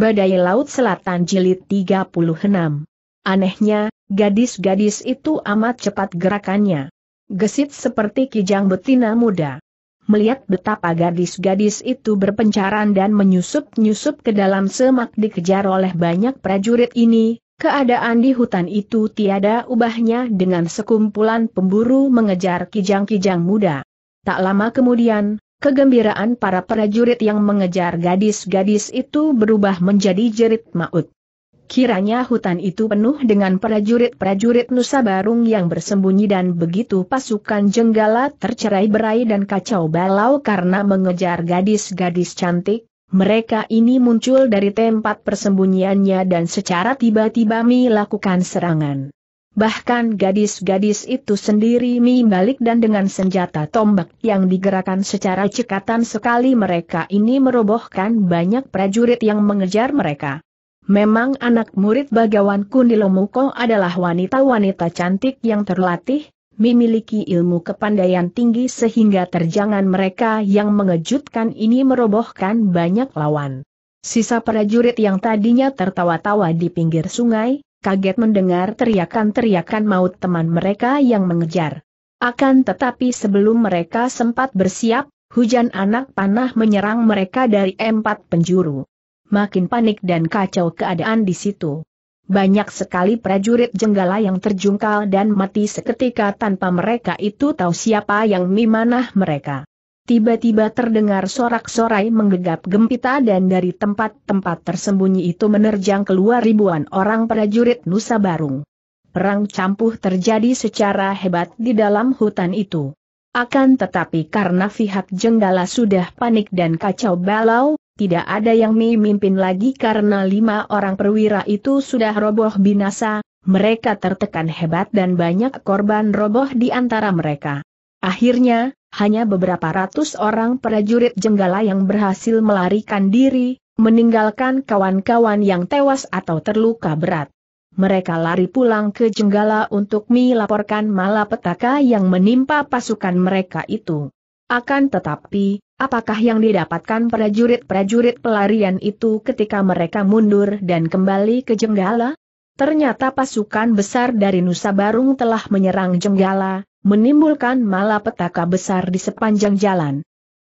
Badai Laut Selatan Jilid 36. Anehnya, gadis-gadis itu amat cepat gerakannya. Gesit seperti kijang betina muda. Melihat betapa gadis-gadis itu berpencaran dan menyusup-nyusup ke dalam semak dikejar oleh banyak prajurit ini, keadaan di hutan itu tiada ubahnya dengan sekumpulan pemburu mengejar kijang-kijang muda. Tak lama kemudian, Kegembiraan para prajurit yang mengejar gadis-gadis itu berubah menjadi jerit maut. Kiranya hutan itu penuh dengan prajurit-prajurit Nusa Barung yang bersembunyi dan begitu pasukan Jenggala tercerai berai dan kacau balau karena mengejar gadis-gadis cantik, mereka ini muncul dari tempat persembunyiannya dan secara tiba-tiba melakukan serangan. Bahkan gadis-gadis itu sendiri membalik dan dengan senjata tombak yang digerakkan secara cekatan sekali mereka ini merobohkan banyak prajurit yang mengejar mereka. Memang anak murid Bagawan Kundilomuko adalah wanita-wanita cantik yang terlatih, memiliki ilmu kepandaian tinggi sehingga terjangan mereka yang mengejutkan ini merobohkan banyak lawan. Sisa prajurit yang tadinya tertawa-tawa di pinggir sungai, kaget mendengar teriakan-teriakan maut teman mereka yang mengejar. Akan tetapi sebelum mereka sempat bersiap, hujan anak panah menyerang mereka dari empat penjuru. Makin panik dan kacau keadaan di situ. Banyak sekali prajurit jenggala yang terjungkal dan mati seketika tanpa mereka itu tahu siapa yang memanah mereka. Tiba-tiba terdengar sorak-sorai menggegap gempita dan dari tempat-tempat tersembunyi itu menerjang keluar ribuan orang prajurit Nusa Barung. Perang campuh terjadi secara hebat di dalam hutan itu. Akan tetapi karena pihak Jenggala sudah panik dan kacau balau, tidak ada yang memimpin lagi karena lima orang perwira itu sudah roboh binasa, mereka tertekan hebat dan banyak korban roboh di antara mereka. Akhirnya, hanya beberapa ratus orang prajurit Jenggala yang berhasil melarikan diri, meninggalkan kawan-kawan yang tewas atau terluka berat. Mereka lari pulang ke Jenggala untuk melaporkan malapetaka yang menimpa pasukan mereka itu. Akan tetapi, apakah yang didapatkan prajurit-prajurit pelarian itu ketika mereka mundur dan kembali ke Jenggala? Ternyata pasukan besar dari Nusa Barung telah menyerang Jenggala, menimbulkan malapetaka besar di sepanjang jalan.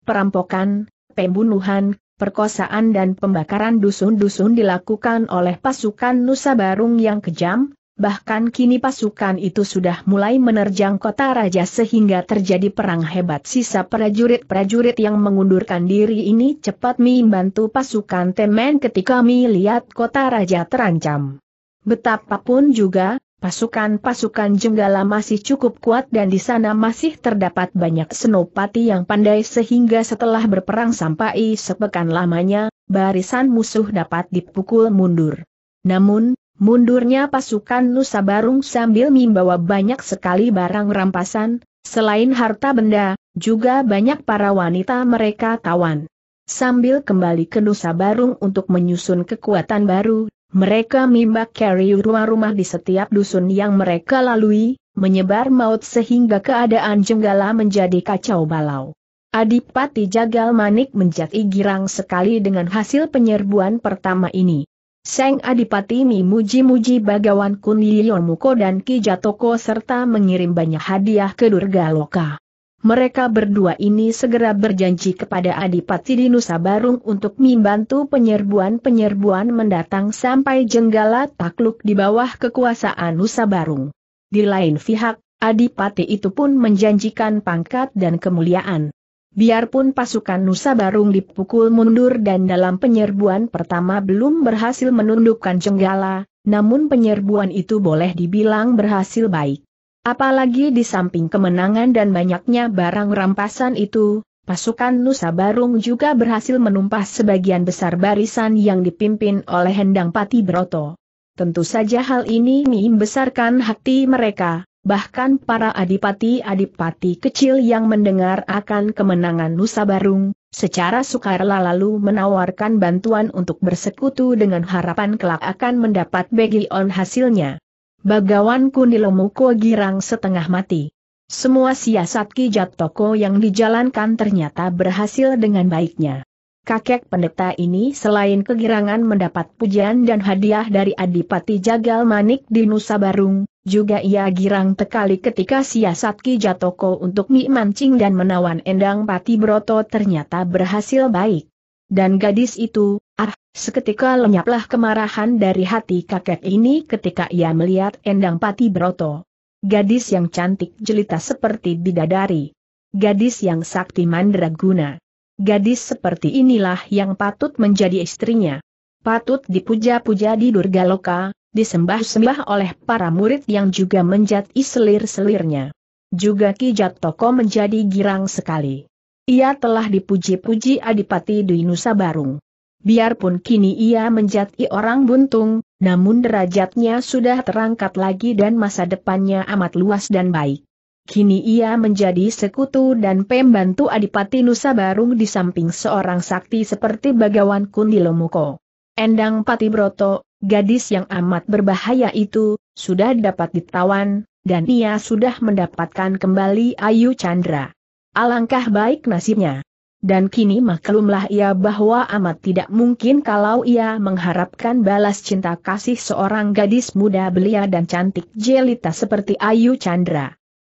Perampokan, pembunuhan, perkosaan dan pembakaran dusun-dusun dilakukan oleh pasukan Nusa Barung yang kejam, bahkan kini pasukan itu sudah mulai menerjang kota raja sehingga terjadi perang hebat sisa prajurit-prajurit yang mengundurkan diri ini cepat membantu pasukan temen ketika melihat kota raja terancam. Betapapun juga, Pasukan-pasukan Jenggala masih cukup kuat dan di sana masih terdapat banyak senopati yang pandai sehingga setelah berperang sampai sepekan lamanya, barisan musuh dapat dipukul mundur. Namun, mundurnya pasukan Nusa Barung sambil membawa banyak sekali barang rampasan, selain harta benda, juga banyak para wanita mereka tawan. Sambil kembali ke Nusa Barung untuk menyusun kekuatan baru, mereka mimbak carry rumah-rumah di setiap dusun yang mereka lalui, menyebar maut sehingga keadaan Jenggala menjadi kacau balau. Adipati Jagal Manik menjadi girang sekali dengan hasil penyerbuan pertama ini. Seng Adipati memuji-muji Bagawan Kunliyo dan Kijatoko serta mengirim banyak hadiah ke Durga Loka mereka berdua ini segera berjanji kepada Adipati di Nusa Barung untuk membantu penyerbuan-penyerbuan mendatang sampai Jenggala takluk di bawah kekuasaan Nusa Barung. Di lain pihak, Adipati itu pun menjanjikan pangkat dan kemuliaan. Biarpun pasukan Nusa Barung dipukul mundur dan dalam penyerbuan pertama belum berhasil menundukkan Jenggala, namun penyerbuan itu boleh dibilang berhasil baik. Apalagi di samping kemenangan dan banyaknya barang rampasan itu, pasukan Nusa Barung juga berhasil menumpas sebagian besar barisan yang dipimpin oleh Hendang Pati Broto. Tentu saja hal ini membesarkan hati mereka, bahkan para adipati-adipati kecil yang mendengar akan kemenangan Nusa Barung, secara sukarela lalu menawarkan bantuan untuk bersekutu dengan harapan kelak akan mendapat bagian hasilnya. Bagawan Kunilomuko girang setengah mati. Semua siasat Kijat Toko yang dijalankan ternyata berhasil dengan baiknya. Kakek pendeta ini selain kegirangan mendapat pujian dan hadiah dari Adipati Jagal Manik di Nusa Barung, juga ia girang tekali ketika siasat Kijat Toko untuk mi mancing dan menawan Endang Pati Broto ternyata berhasil baik. Dan gadis itu, ah, seketika lenyaplah kemarahan dari hati kakek ini ketika ia melihat Endang Pati Broto. Gadis yang cantik jelita seperti bidadari. Gadis yang sakti mandraguna. Gadis seperti inilah yang patut menjadi istrinya. Patut dipuja-puja di Durga Loka, disembah-sembah oleh para murid yang juga menjadi selir-selirnya. Juga Ki toko menjadi girang sekali. Ia telah dipuji-puji Adipati Dwi Nusa Barung. Biarpun kini ia menjadi orang buntung, namun derajatnya sudah terangkat lagi dan masa depannya amat luas dan baik. Kini ia menjadi sekutu dan pembantu Adipati Nusa Barung di samping seorang sakti seperti Bagawan Kundilomuko. Endang Pati Broto, gadis yang amat berbahaya itu, sudah dapat ditawan, dan ia sudah mendapatkan kembali Ayu Chandra. Alangkah baik nasibnya. Dan kini maklumlah ia bahwa amat tidak mungkin kalau ia mengharapkan balas cinta kasih seorang gadis muda belia dan cantik jelita seperti Ayu Chandra.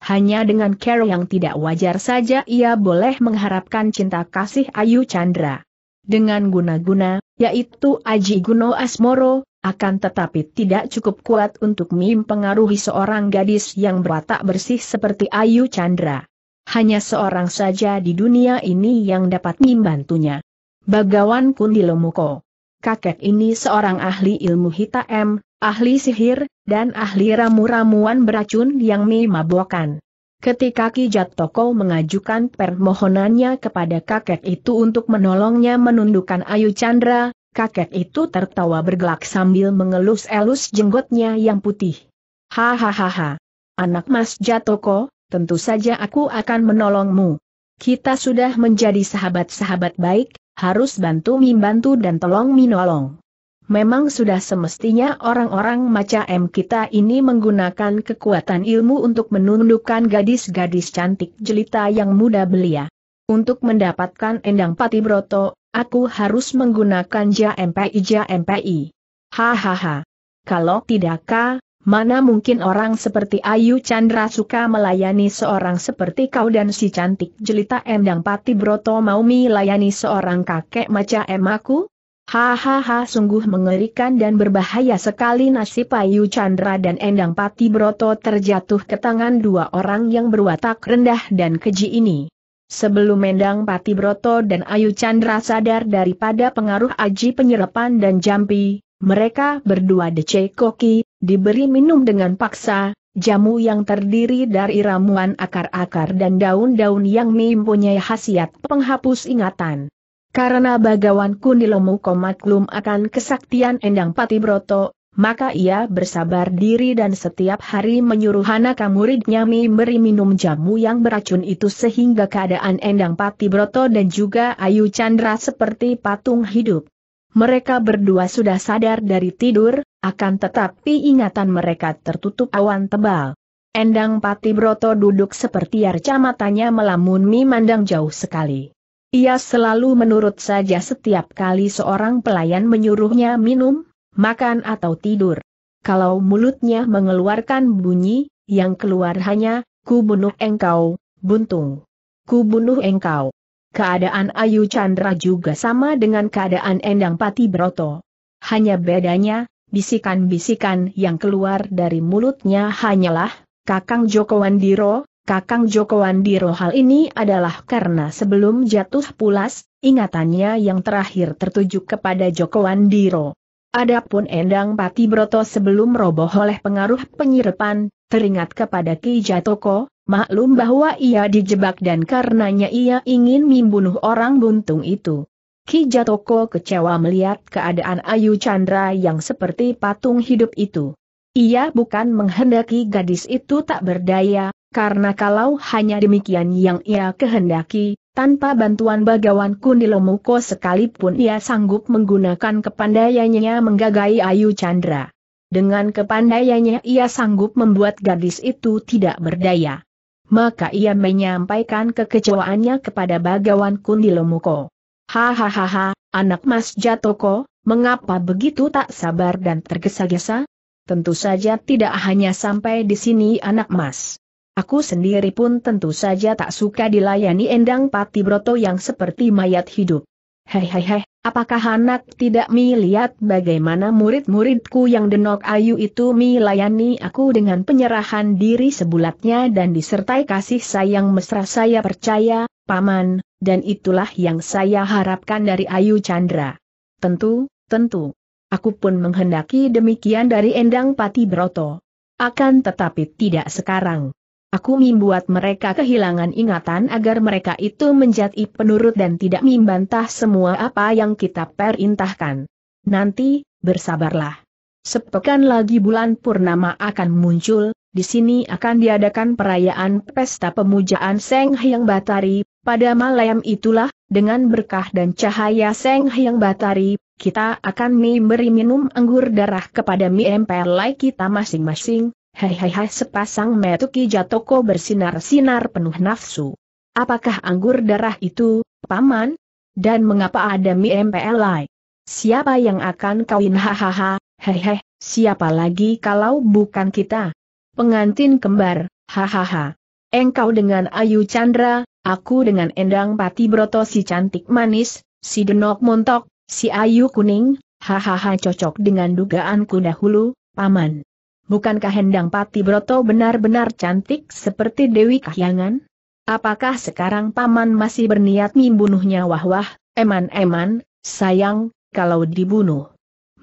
Hanya dengan care yang tidak wajar saja ia boleh mengharapkan cinta kasih Ayu Chandra. Dengan guna-guna, yaitu Aji Guno Asmoro, akan tetapi tidak cukup kuat untuk mempengaruhi seorang gadis yang berwatak bersih seperti Ayu Chandra. Hanya seorang saja di dunia ini yang dapat membantunya. Bagawan Kundilomuko. Kakek ini seorang ahli ilmu hitam, ahli sihir, dan ahli ramu-ramuan beracun yang memabokkan. Ketika Kijat Toko mengajukan permohonannya kepada kakek itu untuk menolongnya menundukkan Ayu Chandra, kakek itu tertawa bergelak sambil mengelus-elus jenggotnya yang putih. Hahaha. Anak Mas Jatoko, tentu saja aku akan menolongmu. Kita sudah menjadi sahabat-sahabat baik, harus bantu membantu dan tolong minolong. Memang sudah semestinya orang-orang macam kita ini menggunakan kekuatan ilmu untuk menundukkan gadis-gadis cantik jelita yang muda belia. Untuk mendapatkan Endang Patibroto, aku harus menggunakan JMPI-JMPI. Hahaha. Kalau tidakkah, Mana mungkin orang seperti Ayu Chandra suka melayani seorang seperti kau dan si cantik jelita Endang Pati Broto mau melayani seorang kakek macam emaku? Hahaha sungguh mengerikan dan berbahaya sekali nasib Ayu Chandra dan Endang Pati Broto terjatuh ke tangan dua orang yang berwatak rendah dan keji ini. Sebelum Endang Pati Broto dan Ayu Chandra sadar daripada pengaruh aji penyerapan dan jampi, mereka berdua decekoki, diberi minum dengan paksa, jamu yang terdiri dari ramuan akar-akar dan daun-daun yang mempunyai khasiat penghapus ingatan. Karena bagawan Kunilomuko maklum akan kesaktian Endang Patibroto, maka ia bersabar diri dan setiap hari menyuruh anak muridnya memberi minum jamu yang beracun itu sehingga keadaan Endang Patibroto dan juga Ayu Chandra seperti patung hidup. Mereka berdua sudah sadar dari tidur, akan tetapi ingatan mereka tertutup awan tebal. Endang Pati Broto duduk seperti arca matanya melamun memandang jauh sekali. Ia selalu menurut saja setiap kali seorang pelayan menyuruhnya minum, makan atau tidur. Kalau mulutnya mengeluarkan bunyi, yang keluar hanya, ku bunuh engkau, buntung. Ku bunuh engkau. Keadaan Ayu Chandra juga sama dengan keadaan Endang Pati Broto. Hanya bedanya, bisikan-bisikan yang keluar dari mulutnya hanyalah, Kakang Joko Wandiro, Kakang Joko Wandiro hal ini adalah karena sebelum jatuh pulas, ingatannya yang terakhir tertuju kepada Joko Wandiro. Adapun Endang Pati Broto sebelum roboh oleh pengaruh penyirepan, teringat kepada Ki Jatoko, Maklum bahwa ia dijebak dan karenanya ia ingin membunuh orang buntung itu. Ki Jatoko kecewa melihat keadaan Ayu Chandra yang seperti patung hidup itu. Ia bukan menghendaki gadis itu tak berdaya, karena kalau hanya demikian yang ia kehendaki, tanpa bantuan bagawan Kundilomuko sekalipun ia sanggup menggunakan kepandaiannya menggagai Ayu Chandra. Dengan kepandaiannya ia sanggup membuat gadis itu tidak berdaya maka ia menyampaikan kekecewaannya kepada Bagawan Kundilomuko. Hahaha, anak Mas Jatoko, mengapa begitu tak sabar dan tergesa-gesa? Tentu saja tidak hanya sampai di sini anak Mas. Aku sendiri pun tentu saja tak suka dilayani Endang Pati Broto yang seperti mayat hidup. Hehehe, Apakah anak tidak melihat bagaimana murid-muridku yang denok ayu itu melayani aku dengan penyerahan diri sebulatnya dan disertai kasih sayang mesra saya percaya, Paman, dan itulah yang saya harapkan dari Ayu Chandra. Tentu, tentu. Aku pun menghendaki demikian dari Endang Pati Broto. Akan tetapi tidak sekarang. Aku membuat mereka kehilangan ingatan agar mereka itu menjadi penurut dan tidak membantah semua apa yang kita perintahkan. Nanti, bersabarlah. Sepekan lagi bulan purnama akan muncul, di sini akan diadakan perayaan pesta pemujaan Seng Hyang Batari, pada malam itulah, dengan berkah dan cahaya Seng Hyang Batari, kita akan memberi minum anggur darah kepada mie like kita masing-masing, Hei hei hei, sepasang metuki jatoko bersinar-sinar penuh nafsu. Apakah anggur darah itu, paman? Dan mengapa ada mie MPLI? Siapa yang akan kawin hahaha, hei hei, siapa lagi kalau bukan kita? Pengantin kembar, hahaha. Engkau dengan Ayu Chandra, aku dengan Endang Pati Broto si cantik manis, si denok montok, si Ayu kuning, hahaha cocok dengan dugaanku dahulu, paman bukankah Hendang Pati Broto benar-benar cantik seperti Dewi Kahyangan? Apakah sekarang Paman masih berniat membunuhnya wah-wah, eman-eman, sayang, kalau dibunuh?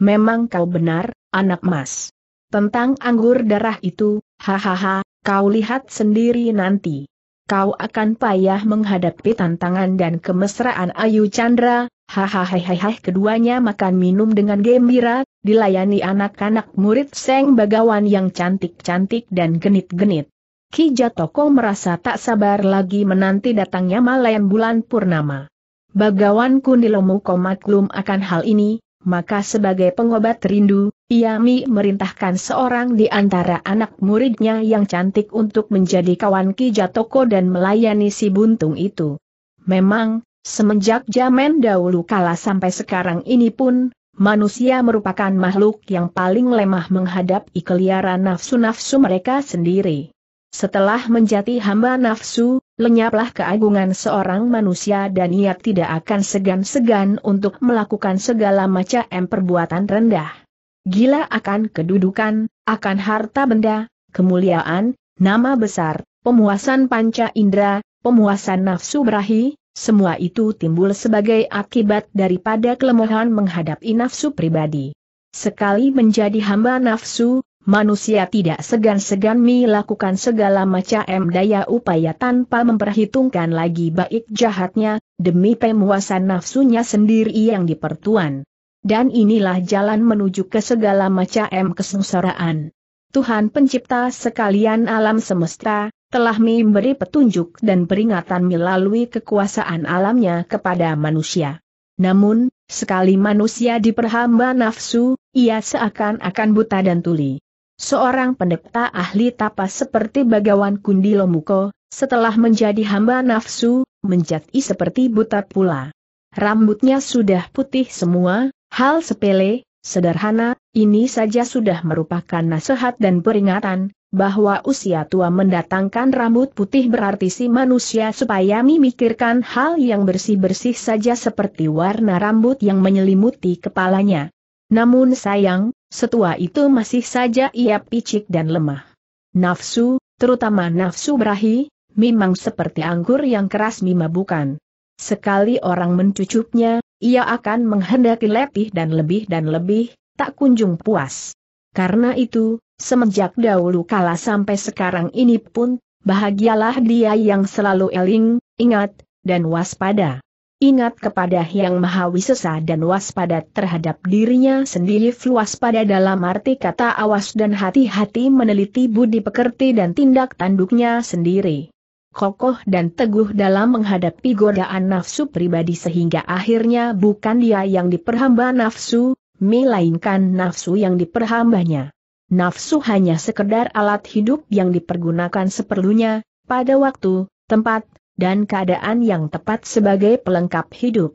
Memang kau benar, anak mas. Tentang anggur darah itu, hahaha, kau lihat sendiri nanti kau akan payah menghadapi tantangan dan kemesraan Ayu Chandra, Hahaha keduanya makan minum dengan gembira, dilayani anak-anak murid Seng Bagawan yang cantik-cantik dan genit-genit. Ki Jatoko merasa tak sabar lagi menanti datangnya malam bulan purnama. Bagawan Kundilomuko maklum akan hal ini, maka sebagai pengobat rindu, Iami merintahkan seorang di antara anak muridnya yang cantik untuk menjadi kawan Ki Jatoko dan melayani si buntung itu. Memang, Semenjak zaman dahulu kala sampai sekarang ini pun, manusia merupakan makhluk yang paling lemah menghadapi keliaran nafsu-nafsu mereka sendiri. Setelah menjadi hamba nafsu, lenyaplah keagungan seorang manusia dan ia tidak akan segan-segan untuk melakukan segala macam perbuatan rendah. Gila akan kedudukan, akan harta benda, kemuliaan, nama besar, pemuasan panca indera, pemuasan nafsu berahi, semua itu timbul sebagai akibat daripada kelemahan menghadapi nafsu pribadi. Sekali menjadi hamba nafsu, manusia tidak segan-segan melakukan segala macam daya upaya tanpa memperhitungkan lagi baik jahatnya, demi pemuasan nafsunya sendiri yang dipertuan. Dan inilah jalan menuju ke segala macam kesengsaraan. Tuhan pencipta sekalian alam semesta, telah memberi petunjuk dan peringatan melalui kekuasaan alamnya kepada manusia. Namun, sekali manusia diperhamba nafsu, ia seakan-akan buta dan tuli. Seorang pendeta ahli tapas seperti Bagawan Kundilomuko, setelah menjadi hamba nafsu, menjadi seperti buta pula. Rambutnya sudah putih semua, hal sepele, Sederhana, ini saja sudah merupakan nasihat dan peringatan, bahwa usia tua mendatangkan rambut putih berarti si manusia supaya memikirkan hal yang bersih-bersih saja seperti warna rambut yang menyelimuti kepalanya. Namun sayang, setua itu masih saja ia picik dan lemah. Nafsu, terutama nafsu berahi, memang seperti anggur yang keras mima bukan. Sekali orang mencucupnya ia akan menghendaki lebih dan lebih dan lebih, tak kunjung puas. Karena itu, semenjak dahulu kala sampai sekarang ini pun, bahagialah dia yang selalu eling, ingat, dan waspada. Ingat kepada Yang Maha Wisesa dan waspada terhadap dirinya sendiri waspada dalam arti kata awas dan hati-hati meneliti budi pekerti dan tindak tanduknya sendiri kokoh dan teguh dalam menghadapi godaan nafsu pribadi sehingga akhirnya bukan dia yang diperhamba nafsu, melainkan nafsu yang diperhambanya. Nafsu hanya sekedar alat hidup yang dipergunakan seperlunya, pada waktu, tempat, dan keadaan yang tepat sebagai pelengkap hidup.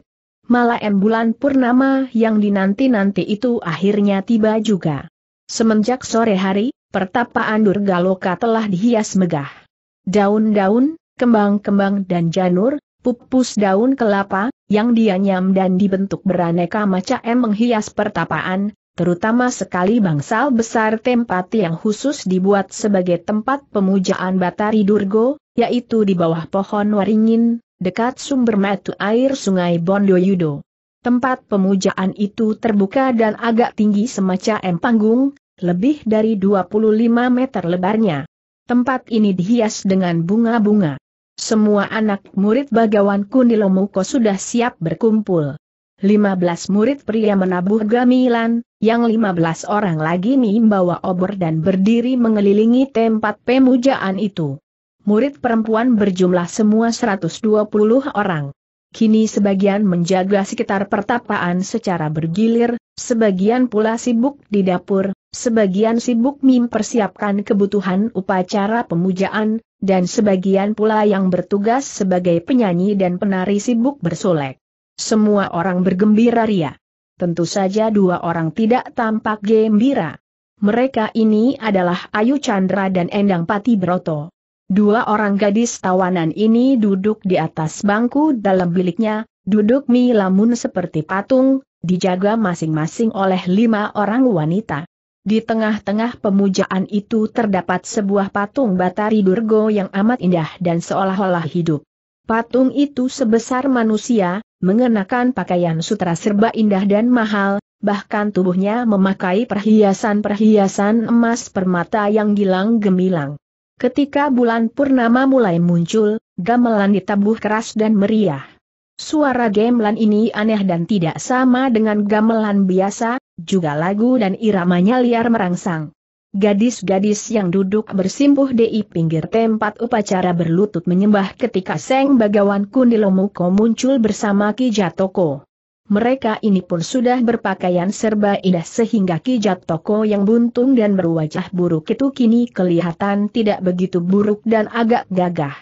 Malah bulan purnama yang dinanti-nanti itu akhirnya tiba juga. Semenjak sore hari, pertapaan Durgaloka telah dihias megah daun-daun, kembang-kembang dan janur, pupus daun kelapa, yang dianyam dan dibentuk beraneka macam menghias pertapaan, terutama sekali bangsal besar tempat yang khusus dibuat sebagai tempat pemujaan Batari Durgo, yaitu di bawah pohon waringin, dekat sumber metu air sungai Bondoyudo. Tempat pemujaan itu terbuka dan agak tinggi semacam panggung, lebih dari 25 meter lebarnya. Tempat ini dihias dengan bunga-bunga. Semua anak murid bagawan Kunilo Muko sudah siap berkumpul. 15 murid pria menabuh gamilan, yang 15 orang lagi membawa obor dan berdiri mengelilingi tempat pemujaan itu. Murid perempuan berjumlah semua 120 orang. Kini sebagian menjaga sekitar pertapaan secara bergilir, sebagian pula sibuk di dapur, Sebagian sibuk mempersiapkan kebutuhan upacara pemujaan, dan sebagian pula yang bertugas sebagai penyanyi dan penari sibuk bersolek. Semua orang bergembira ria. Tentu saja dua orang tidak tampak gembira. Mereka ini adalah Ayu Chandra dan Endang Pati Broto. Dua orang gadis tawanan ini duduk di atas bangku dalam biliknya, duduk mi lamun seperti patung, dijaga masing-masing oleh lima orang wanita. Di tengah-tengah pemujaan itu terdapat sebuah patung Batari Durgo yang amat indah dan seolah-olah hidup. Patung itu sebesar manusia, mengenakan pakaian sutra serba indah dan mahal, bahkan tubuhnya memakai perhiasan-perhiasan emas permata yang gilang gemilang. Ketika bulan purnama mulai muncul, gamelan ditabuh keras dan meriah. Suara gamelan ini aneh dan tidak sama dengan gamelan biasa, juga lagu dan iramanya liar merangsang. Gadis-gadis yang duduk bersimpuh di pinggir tempat upacara berlutut menyembah ketika Seng Bagawan Kundilomuko muncul bersama Kijatoko. Mereka ini pun sudah berpakaian serba indah sehingga Kijatoko yang buntung dan berwajah buruk itu kini kelihatan tidak begitu buruk dan agak gagah.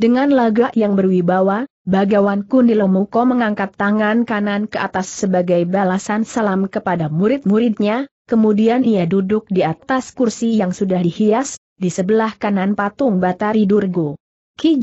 Dengan laga yang berwibawa, Bagawan Kunilomuko mengangkat tangan kanan ke atas sebagai balasan salam kepada murid-muridnya, kemudian ia duduk di atas kursi yang sudah dihias, di sebelah kanan patung Batari Durgo. Ki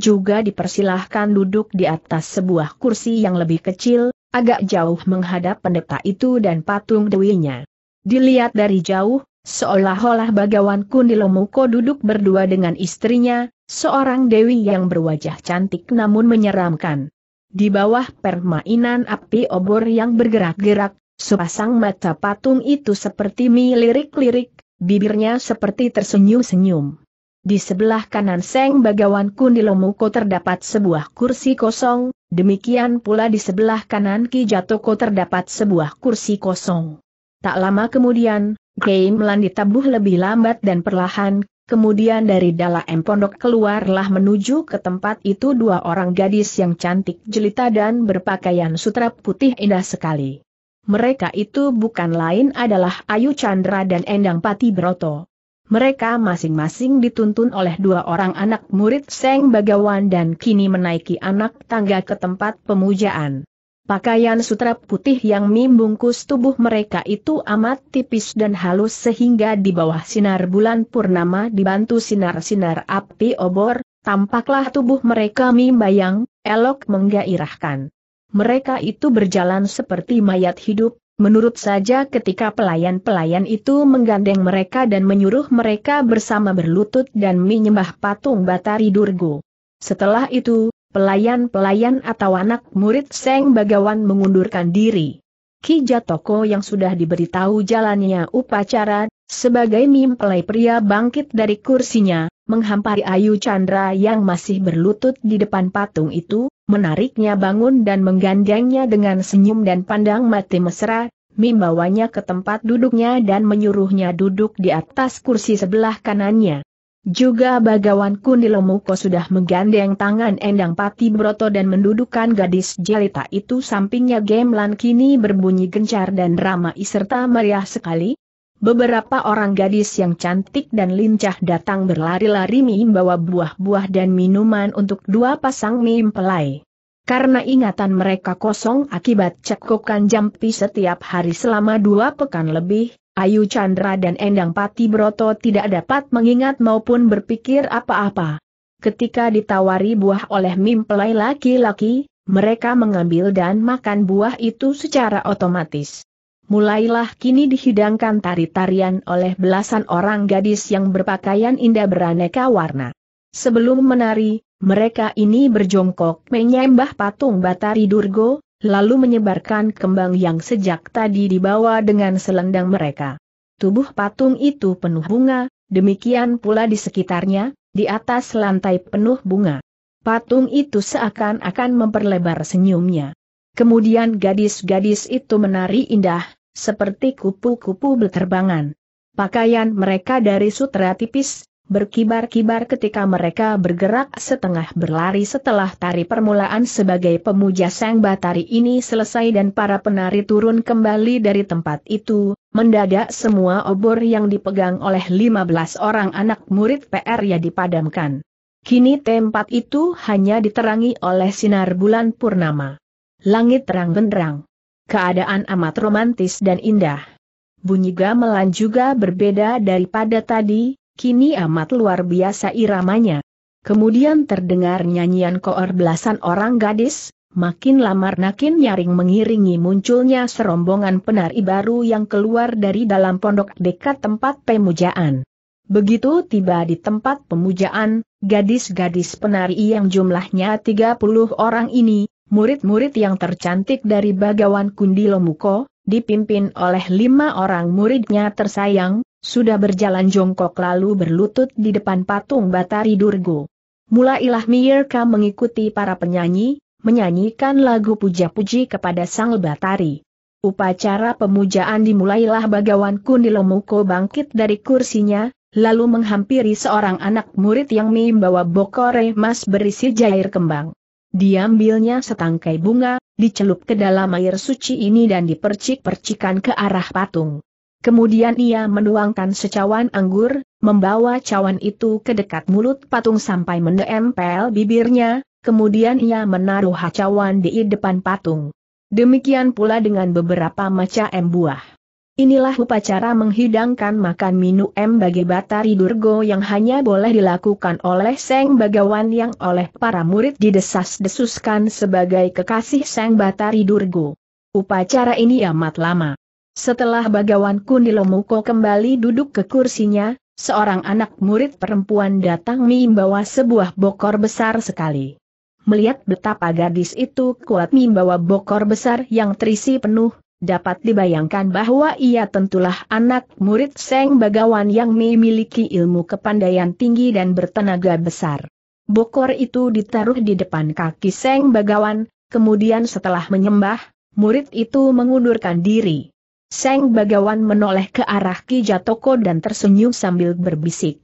juga dipersilahkan duduk di atas sebuah kursi yang lebih kecil, agak jauh menghadap pendeta itu dan patung dewinya. Dilihat dari jauh, seolah-olah Bagawan Kunilomuko duduk berdua dengan istrinya, Seorang dewi yang berwajah cantik namun menyeramkan. Di bawah permainan api obor yang bergerak-gerak, sepasang mata patung itu seperti milirik-lirik, bibirnya seperti tersenyum-senyum. Di sebelah kanan Seng Bagawan Kundilomuko terdapat sebuah kursi kosong, demikian pula di sebelah kanan Ki Jatoko terdapat sebuah kursi kosong. Tak lama kemudian, Game melanditabuh ditabuh lebih lambat dan perlahan, Kemudian dari dalam pondok keluarlah menuju ke tempat itu dua orang gadis yang cantik jelita dan berpakaian sutra putih indah sekali. Mereka itu bukan lain adalah Ayu Chandra dan Endang Pati Broto. Mereka masing-masing dituntun oleh dua orang anak murid Seng Bagawan dan kini menaiki anak tangga ke tempat pemujaan. Pakaian sutra putih yang membungkus tubuh mereka itu amat tipis dan halus sehingga di bawah sinar bulan purnama dibantu sinar-sinar api obor, tampaklah tubuh mereka mimbayang, elok menggairahkan. Mereka itu berjalan seperti mayat hidup, menurut saja ketika pelayan-pelayan itu menggandeng mereka dan menyuruh mereka bersama berlutut dan menyembah patung Batari Durgo. Setelah itu, pelayan-pelayan atau anak murid Seng Bagawan mengundurkan diri. Ki Jatoko yang sudah diberitahu jalannya upacara, sebagai mempelai pria bangkit dari kursinya, menghampari Ayu Chandra yang masih berlutut di depan patung itu, menariknya bangun dan menggandengnya dengan senyum dan pandang mati mesra, membawanya ke tempat duduknya dan menyuruhnya duduk di atas kursi sebelah kanannya. Juga Bagawan Kundilomuko sudah menggandeng tangan Endang Pati Broto dan mendudukan gadis jelita itu sampingnya Gemlan kini berbunyi gencar dan ramai serta meriah sekali. Beberapa orang gadis yang cantik dan lincah datang berlari-lari membawa buah-buah dan minuman untuk dua pasang mie mempelai. Karena ingatan mereka kosong akibat cekokan jampi setiap hari selama dua pekan lebih, Ayu Chandra dan Endang Pati Broto tidak dapat mengingat maupun berpikir apa-apa. Ketika ditawari buah oleh mimpelai laki-laki, mereka mengambil dan makan buah itu secara otomatis. Mulailah kini dihidangkan tari-tarian oleh belasan orang gadis yang berpakaian indah beraneka warna. Sebelum menari, mereka ini berjongkok menyembah patung Batari Durgo, lalu menyebarkan kembang yang sejak tadi dibawa dengan selendang mereka. Tubuh patung itu penuh bunga, demikian pula di sekitarnya, di atas lantai penuh bunga. Patung itu seakan-akan memperlebar senyumnya. Kemudian gadis-gadis itu menari indah, seperti kupu-kupu berterbangan. Pakaian mereka dari sutra tipis, berkibar-kibar ketika mereka bergerak setengah berlari setelah tari permulaan sebagai pemuja sang batari ini selesai dan para penari turun kembali dari tempat itu, mendadak semua obor yang dipegang oleh 15 orang anak murid PR ya dipadamkan. Kini tempat itu hanya diterangi oleh sinar bulan purnama. Langit terang benderang. Keadaan amat romantis dan indah. Bunyi gamelan juga berbeda daripada tadi, kini amat luar biasa iramanya. Kemudian terdengar nyanyian koor belasan orang gadis, makin lamar nakin nyaring mengiringi munculnya serombongan penari baru yang keluar dari dalam pondok dekat tempat pemujaan. Begitu tiba di tempat pemujaan, gadis-gadis penari yang jumlahnya 30 orang ini, murid-murid yang tercantik dari Bagawan Kundilomuko, dipimpin oleh lima orang muridnya tersayang, sudah berjalan jongkok lalu berlutut di depan patung Batari Durgo. Mulailah Mirka mengikuti para penyanyi, menyanyikan lagu puja-puji kepada Sang Batari. Upacara pemujaan dimulailah Bagawan Kundilomuko bangkit dari kursinya, lalu menghampiri seorang anak murid yang membawa bokor emas berisi jair kembang. Diambilnya setangkai bunga, dicelup ke dalam air suci ini dan dipercik-percikan ke arah patung. Kemudian ia menuangkan secawan anggur, membawa cawan itu ke dekat mulut patung sampai menempel bibirnya, kemudian ia menaruh cawan di depan patung. Demikian pula dengan beberapa macam buah. Inilah upacara menghidangkan makan minum bagi Batari Durgo yang hanya boleh dilakukan oleh Seng Bagawan yang oleh para murid didesas-desuskan sebagai kekasih Seng Batari Durgo. Upacara ini amat lama. Setelah Bagawan Muko kembali duduk ke kursinya, seorang anak murid perempuan datang membawa sebuah bokor besar sekali. Melihat betapa gadis itu kuat membawa bokor besar yang terisi penuh, dapat dibayangkan bahwa ia tentulah anak murid Seng Bagawan yang memiliki ilmu kepandaian tinggi dan bertenaga besar. Bokor itu ditaruh di depan kaki Seng Bagawan, kemudian setelah menyembah, murid itu mengundurkan diri. Seng Bagawan menoleh ke arah Ki Jatoko dan tersenyum sambil berbisik.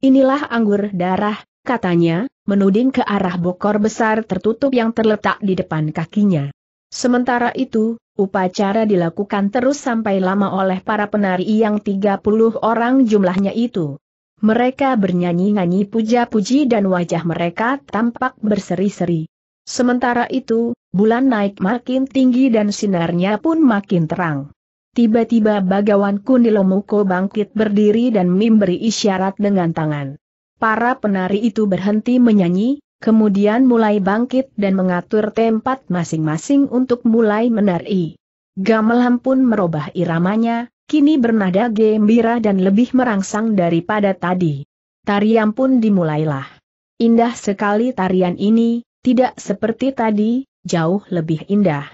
Inilah anggur darah, katanya, menuding ke arah bokor besar tertutup yang terletak di depan kakinya. Sementara itu, Upacara dilakukan terus sampai lama oleh para penari yang 30 orang jumlahnya itu. Mereka bernyanyi-nyanyi puja-puji dan wajah mereka tampak berseri-seri. Sementara itu, bulan naik makin tinggi dan sinarnya pun makin terang. Tiba-tiba Bagawan Kundilomuko bangkit berdiri dan memberi isyarat dengan tangan. Para penari itu berhenti menyanyi, kemudian mulai bangkit dan mengatur tempat masing-masing untuk mulai menari. Gamelan pun merubah iramanya, kini bernada gembira dan lebih merangsang daripada tadi. Tarian pun dimulailah. Indah sekali tarian ini, tidak seperti tadi, jauh lebih indah.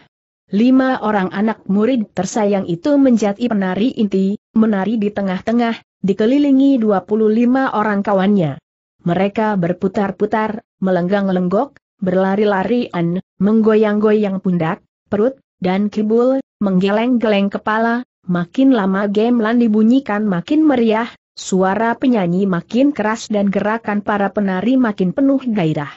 Lima orang anak murid tersayang itu menjadi penari inti, menari di tengah-tengah, dikelilingi 25 orang kawannya. Mereka berputar-putar, melenggang-lenggok, berlari-larian, menggoyang-goyang pundak, perut, dan kibul, menggeleng-geleng kepala, makin lama gamelan dibunyikan makin meriah, suara penyanyi makin keras dan gerakan para penari makin penuh gairah.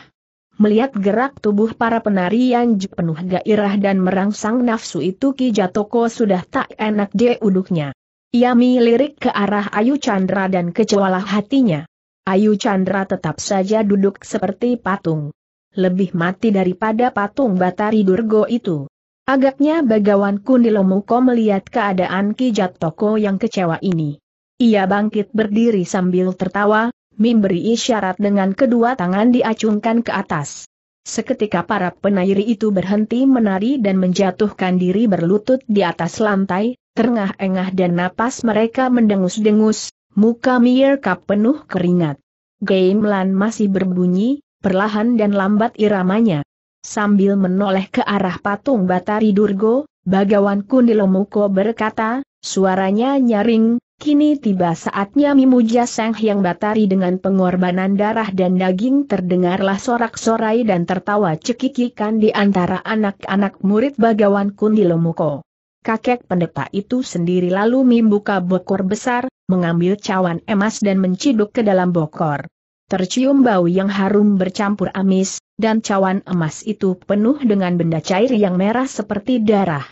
Melihat gerak tubuh para penari yang penuh gairah dan merangsang nafsu itu Ki Jatoko sudah tak enak diuduknya. Ia melirik ke arah Ayu Chandra dan kecewalah hatinya. Ayu Chandra tetap saja duduk seperti patung. Lebih mati daripada patung Batari Durgo itu. Agaknya Bagawan Kundilomuko melihat keadaan kijat toko yang kecewa ini. Ia bangkit berdiri sambil tertawa, memberi isyarat dengan kedua tangan diacungkan ke atas. Seketika para penairi itu berhenti menari dan menjatuhkan diri berlutut di atas lantai, terengah-engah dan napas mereka mendengus-dengus, Muka Mier kap penuh keringat. Gamelan masih berbunyi, perlahan dan lambat iramanya. Sambil menoleh ke arah patung Batari Durgo, Bagawan Kundilomuko berkata, suaranya nyaring, kini tiba saatnya memuja Sang Hyang Batari dengan pengorbanan darah dan daging terdengarlah sorak-sorai dan tertawa cekikikan di antara anak-anak murid Bagawan Kundilomuko. Kakek pendeta itu sendiri lalu membuka bokor besar, mengambil cawan emas dan menciduk ke dalam bokor. Tercium bau yang harum bercampur amis, dan cawan emas itu penuh dengan benda cair yang merah seperti darah.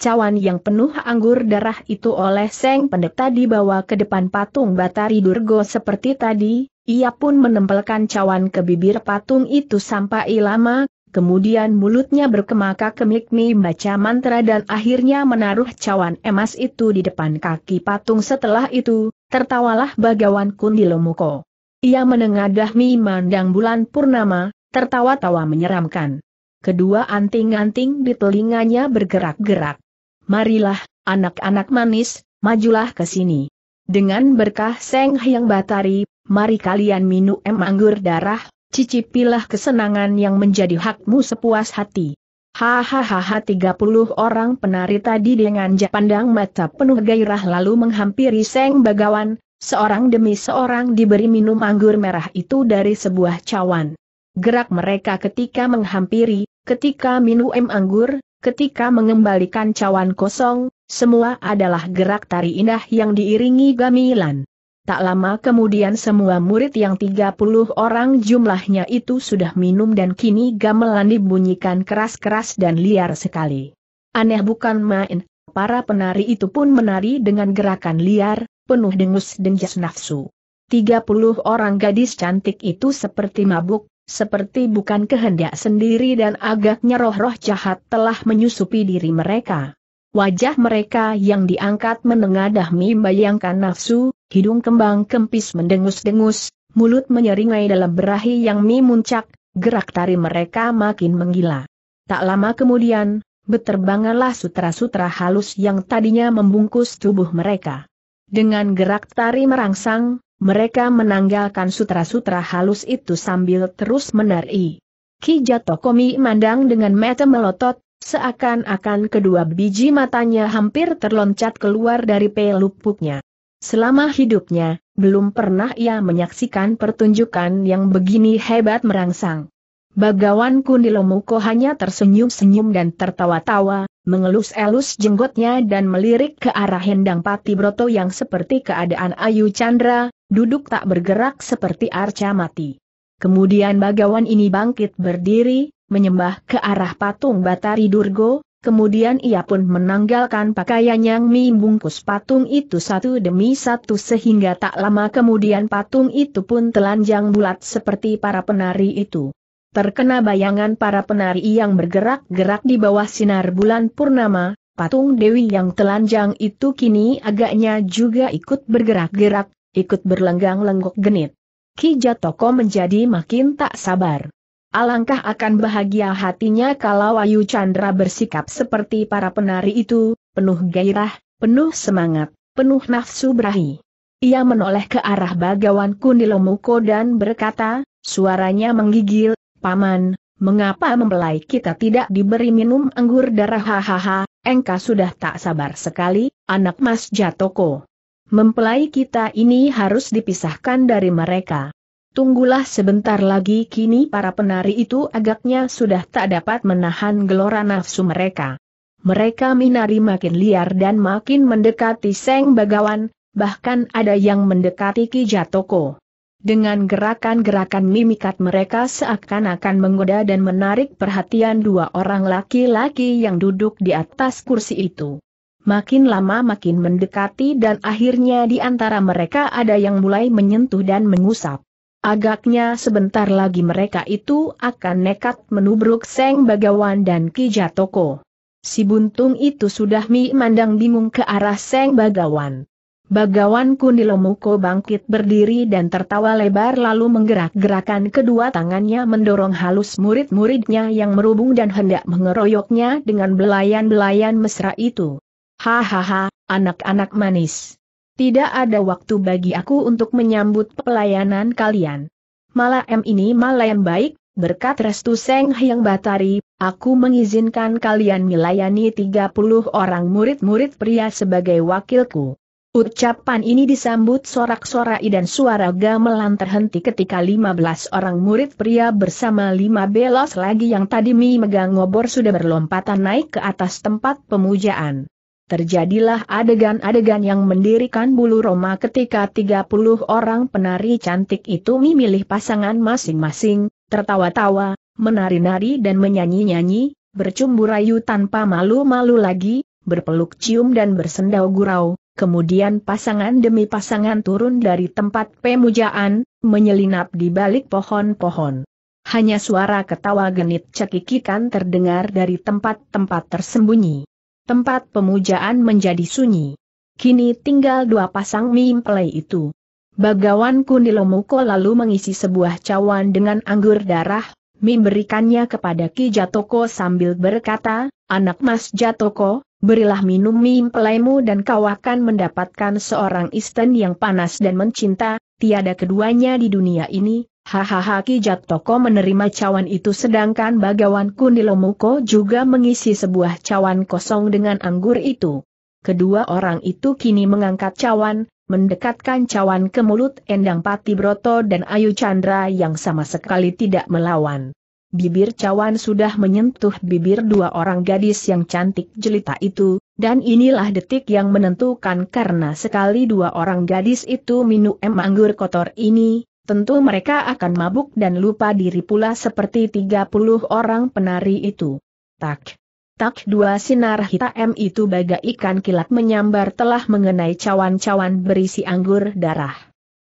Cawan yang penuh anggur darah itu oleh Seng Pendeta dibawa ke depan patung Batari Durgo seperti tadi, ia pun menempelkan cawan ke bibir patung itu sampai lama, kemudian mulutnya berkemaka-kemik membaca mantra dan akhirnya menaruh cawan emas itu di depan kaki patung setelah itu, tertawalah bagawan Kundilomuko. Ia menengadah memandang bulan purnama, tertawa-tawa menyeramkan. Kedua anting-anting di telinganya bergerak-gerak. Marilah, anak-anak manis, majulah ke sini. Dengan berkah Seng Hyang Batari, mari kalian minum anggur darah cicipilah kesenangan yang menjadi hakmu sepuas hati. Hahaha 30 orang penari tadi dengan pandang mata penuh gairah lalu menghampiri Seng Bagawan, seorang demi seorang diberi minum anggur merah itu dari sebuah cawan. Gerak mereka ketika menghampiri, ketika minum anggur, ketika mengembalikan cawan kosong, semua adalah gerak tari indah yang diiringi gamilan. Tak lama kemudian semua murid yang 30 orang jumlahnya itu sudah minum dan kini gamelan dibunyikan keras-keras dan liar sekali. Aneh bukan main, para penari itu pun menari dengan gerakan liar, penuh dengus denjas nafsu. 30 orang gadis cantik itu seperti mabuk, seperti bukan kehendak sendiri dan agaknya roh-roh jahat telah menyusupi diri mereka. Wajah mereka yang diangkat menengadah membayangkan nafsu, hidung kembang kempis mendengus-dengus, mulut menyeringai dalam berahi yang mimuncak, gerak tari mereka makin menggila. Tak lama kemudian, beterbanganlah sutra-sutra halus yang tadinya membungkus tubuh mereka. Dengan gerak tari merangsang, mereka menanggalkan sutra-sutra halus itu sambil terus menari. Ki Jatokomi mandang dengan mata melotot, Seakan-akan kedua biji matanya hampir terloncat keluar dari pelupuknya. Selama hidupnya, belum pernah ia menyaksikan pertunjukan yang begini hebat merangsang. Bagawan Kundilomuko hanya tersenyum-senyum dan tertawa-tawa, mengelus-elus jenggotnya dan melirik ke arah Hendang Pati Broto yang seperti keadaan Ayu Chandra, duduk tak bergerak seperti arca mati. Kemudian bagawan ini bangkit berdiri, menyembah ke arah patung Batari Durgo, kemudian ia pun menanggalkan pakaian yang membungkus patung itu satu demi satu sehingga tak lama kemudian patung itu pun telanjang bulat seperti para penari itu. Terkena bayangan para penari yang bergerak-gerak di bawah sinar bulan purnama, patung Dewi yang telanjang itu kini agaknya juga ikut bergerak-gerak, ikut berlenggang-lenggok genit. Ki Jatoko menjadi makin tak sabar. Alangkah akan bahagia hatinya kalau Ayu Chandra bersikap seperti para penari itu, penuh gairah, penuh semangat, penuh nafsu berahi. Ia menoleh ke arah bagawan Kundilomuko dan berkata, suaranya menggigil, Paman, mengapa mempelai kita tidak diberi minum anggur darah hahaha, engkau sudah tak sabar sekali, anak mas Jatoko. Mempelai kita ini harus dipisahkan dari mereka. Tunggulah sebentar lagi kini para penari itu agaknya sudah tak dapat menahan gelora nafsu mereka. Mereka menari makin liar dan makin mendekati Seng Bagawan, bahkan ada yang mendekati Kijatoko. Dengan gerakan-gerakan mimikat mereka seakan-akan menggoda dan menarik perhatian dua orang laki-laki yang duduk di atas kursi itu. Makin lama makin mendekati dan akhirnya di antara mereka ada yang mulai menyentuh dan mengusap. Agaknya sebentar lagi mereka itu akan nekat menubruk Seng Bagawan dan Ki Jatoko. Si buntung itu sudah memandang bingung ke arah Seng Bagawan. Bagawan Kundilomuko bangkit berdiri dan tertawa lebar lalu menggerak-gerakan kedua tangannya mendorong halus murid-muridnya yang merubung dan hendak mengeroyoknya dengan belayan-belayan mesra itu. Hahaha, anak-anak manis. Tidak ada waktu bagi aku untuk menyambut pelayanan kalian. Malam ini malam baik, berkat restu Seng yang Batari, aku mengizinkan kalian melayani 30 orang murid-murid pria sebagai wakilku. Ucapan ini disambut sorak-sorai dan suara gamelan terhenti ketika 15 orang murid pria bersama lima belas lagi yang tadi mi megang ngobor sudah berlompatan naik ke atas tempat pemujaan. Terjadilah adegan-adegan yang mendirikan bulu Roma ketika 30 orang penari cantik itu memilih pasangan masing-masing, tertawa-tawa, menari-nari dan menyanyi-nyanyi, bercumbu rayu tanpa malu-malu lagi, berpeluk cium dan bersendau gurau, kemudian pasangan demi pasangan turun dari tempat pemujaan, menyelinap di balik pohon-pohon. Hanya suara ketawa genit cekikikan terdengar dari tempat-tempat tersembunyi tempat pemujaan menjadi sunyi. Kini tinggal dua pasang mimpelai itu. Bagawan Kundilomuko lalu mengisi sebuah cawan dengan anggur darah, memberikannya kepada Ki Jatoko sambil berkata, Anak Mas Jatoko, berilah minum mimpelaimu dan kau akan mendapatkan seorang istan yang panas dan mencinta, tiada keduanya di dunia ini, Hahaha Kijat Toko menerima cawan itu sedangkan Bagawan Kunilomuko juga mengisi sebuah cawan kosong dengan anggur itu. Kedua orang itu kini mengangkat cawan, mendekatkan cawan ke mulut Endang Pati Broto dan Ayu Chandra yang sama sekali tidak melawan. Bibir cawan sudah menyentuh bibir dua orang gadis yang cantik jelita itu, dan inilah detik yang menentukan karena sekali dua orang gadis itu minum anggur kotor ini, tentu mereka akan mabuk dan lupa diri pula seperti 30 orang penari itu. Tak. Tak dua sinar hitam itu bagai ikan kilat menyambar telah mengenai cawan-cawan berisi anggur darah.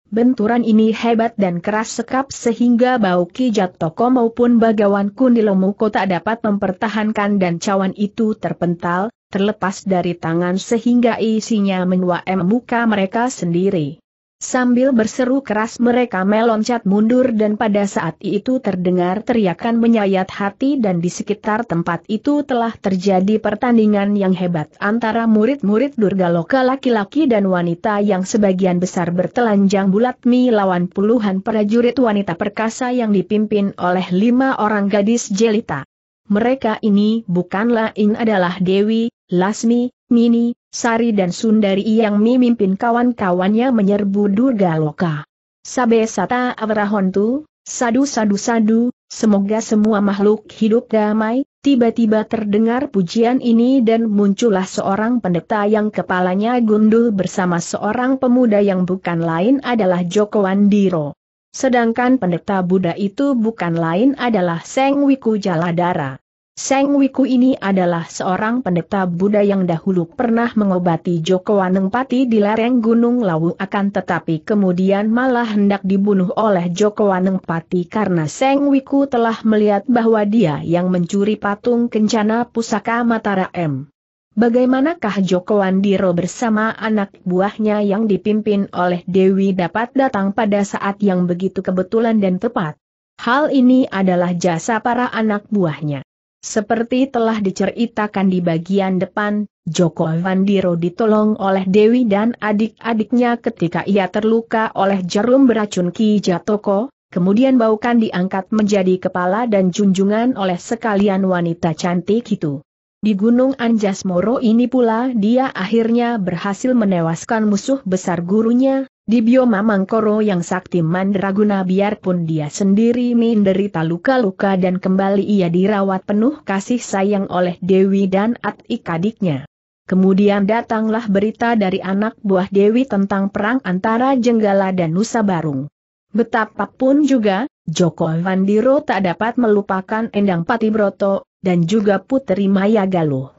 Benturan ini hebat dan keras sekap sehingga bau kijat toko maupun bagawan kundilomuko tak dapat mempertahankan dan cawan itu terpental, terlepas dari tangan sehingga isinya menua muka mereka sendiri. Sambil berseru keras mereka meloncat mundur dan pada saat itu terdengar teriakan menyayat hati dan di sekitar tempat itu telah terjadi pertandingan yang hebat antara murid-murid durga lokal laki-laki dan wanita yang sebagian besar bertelanjang bulat mi lawan puluhan prajurit wanita perkasa yang dipimpin oleh lima orang gadis jelita. Mereka ini bukanlah In adalah Dewi, Lasmi, Mini, Sari dan Sundari yang memimpin kawan-kawannya menyerbu Durga Loka. Sabe sata avrahontu, sadu sadu sadu, semoga semua makhluk hidup damai, tiba-tiba terdengar pujian ini dan muncullah seorang pendeta yang kepalanya gundul bersama seorang pemuda yang bukan lain adalah Joko Wandiro. Sedangkan pendeta Buddha itu bukan lain adalah Seng Wiku Jaladara. Seng Wiku ini adalah seorang pendeta Buddha yang dahulu pernah mengobati Joko Wanengpati di lereng Gunung Lawu akan tetapi kemudian malah hendak dibunuh oleh Joko Wanengpati karena Seng Wiku telah melihat bahwa dia yang mencuri patung kencana pusaka Matara M. Bagaimanakah Joko Wandiro bersama anak buahnya yang dipimpin oleh Dewi dapat datang pada saat yang begitu kebetulan dan tepat? Hal ini adalah jasa para anak buahnya. Seperti telah diceritakan di bagian depan, Joko Vandiro ditolong oleh Dewi dan adik-adiknya ketika ia terluka oleh jarum beracun Ki Jatoko, kemudian Baukan diangkat menjadi kepala dan junjungan oleh sekalian wanita cantik itu. Di Gunung Anjas Moro ini pula dia akhirnya berhasil menewaskan musuh besar gurunya, di bioma Mangkoro yang sakti mandraguna biarpun dia sendiri menderita luka-luka dan kembali ia dirawat penuh kasih sayang oleh Dewi dan Atik adiknya. Kemudian datanglah berita dari anak buah Dewi tentang perang antara Jenggala dan Nusa Barung. Betapapun juga, Joko Vandiro tak dapat melupakan Endang Patibroto, dan juga Putri Maya Galuh.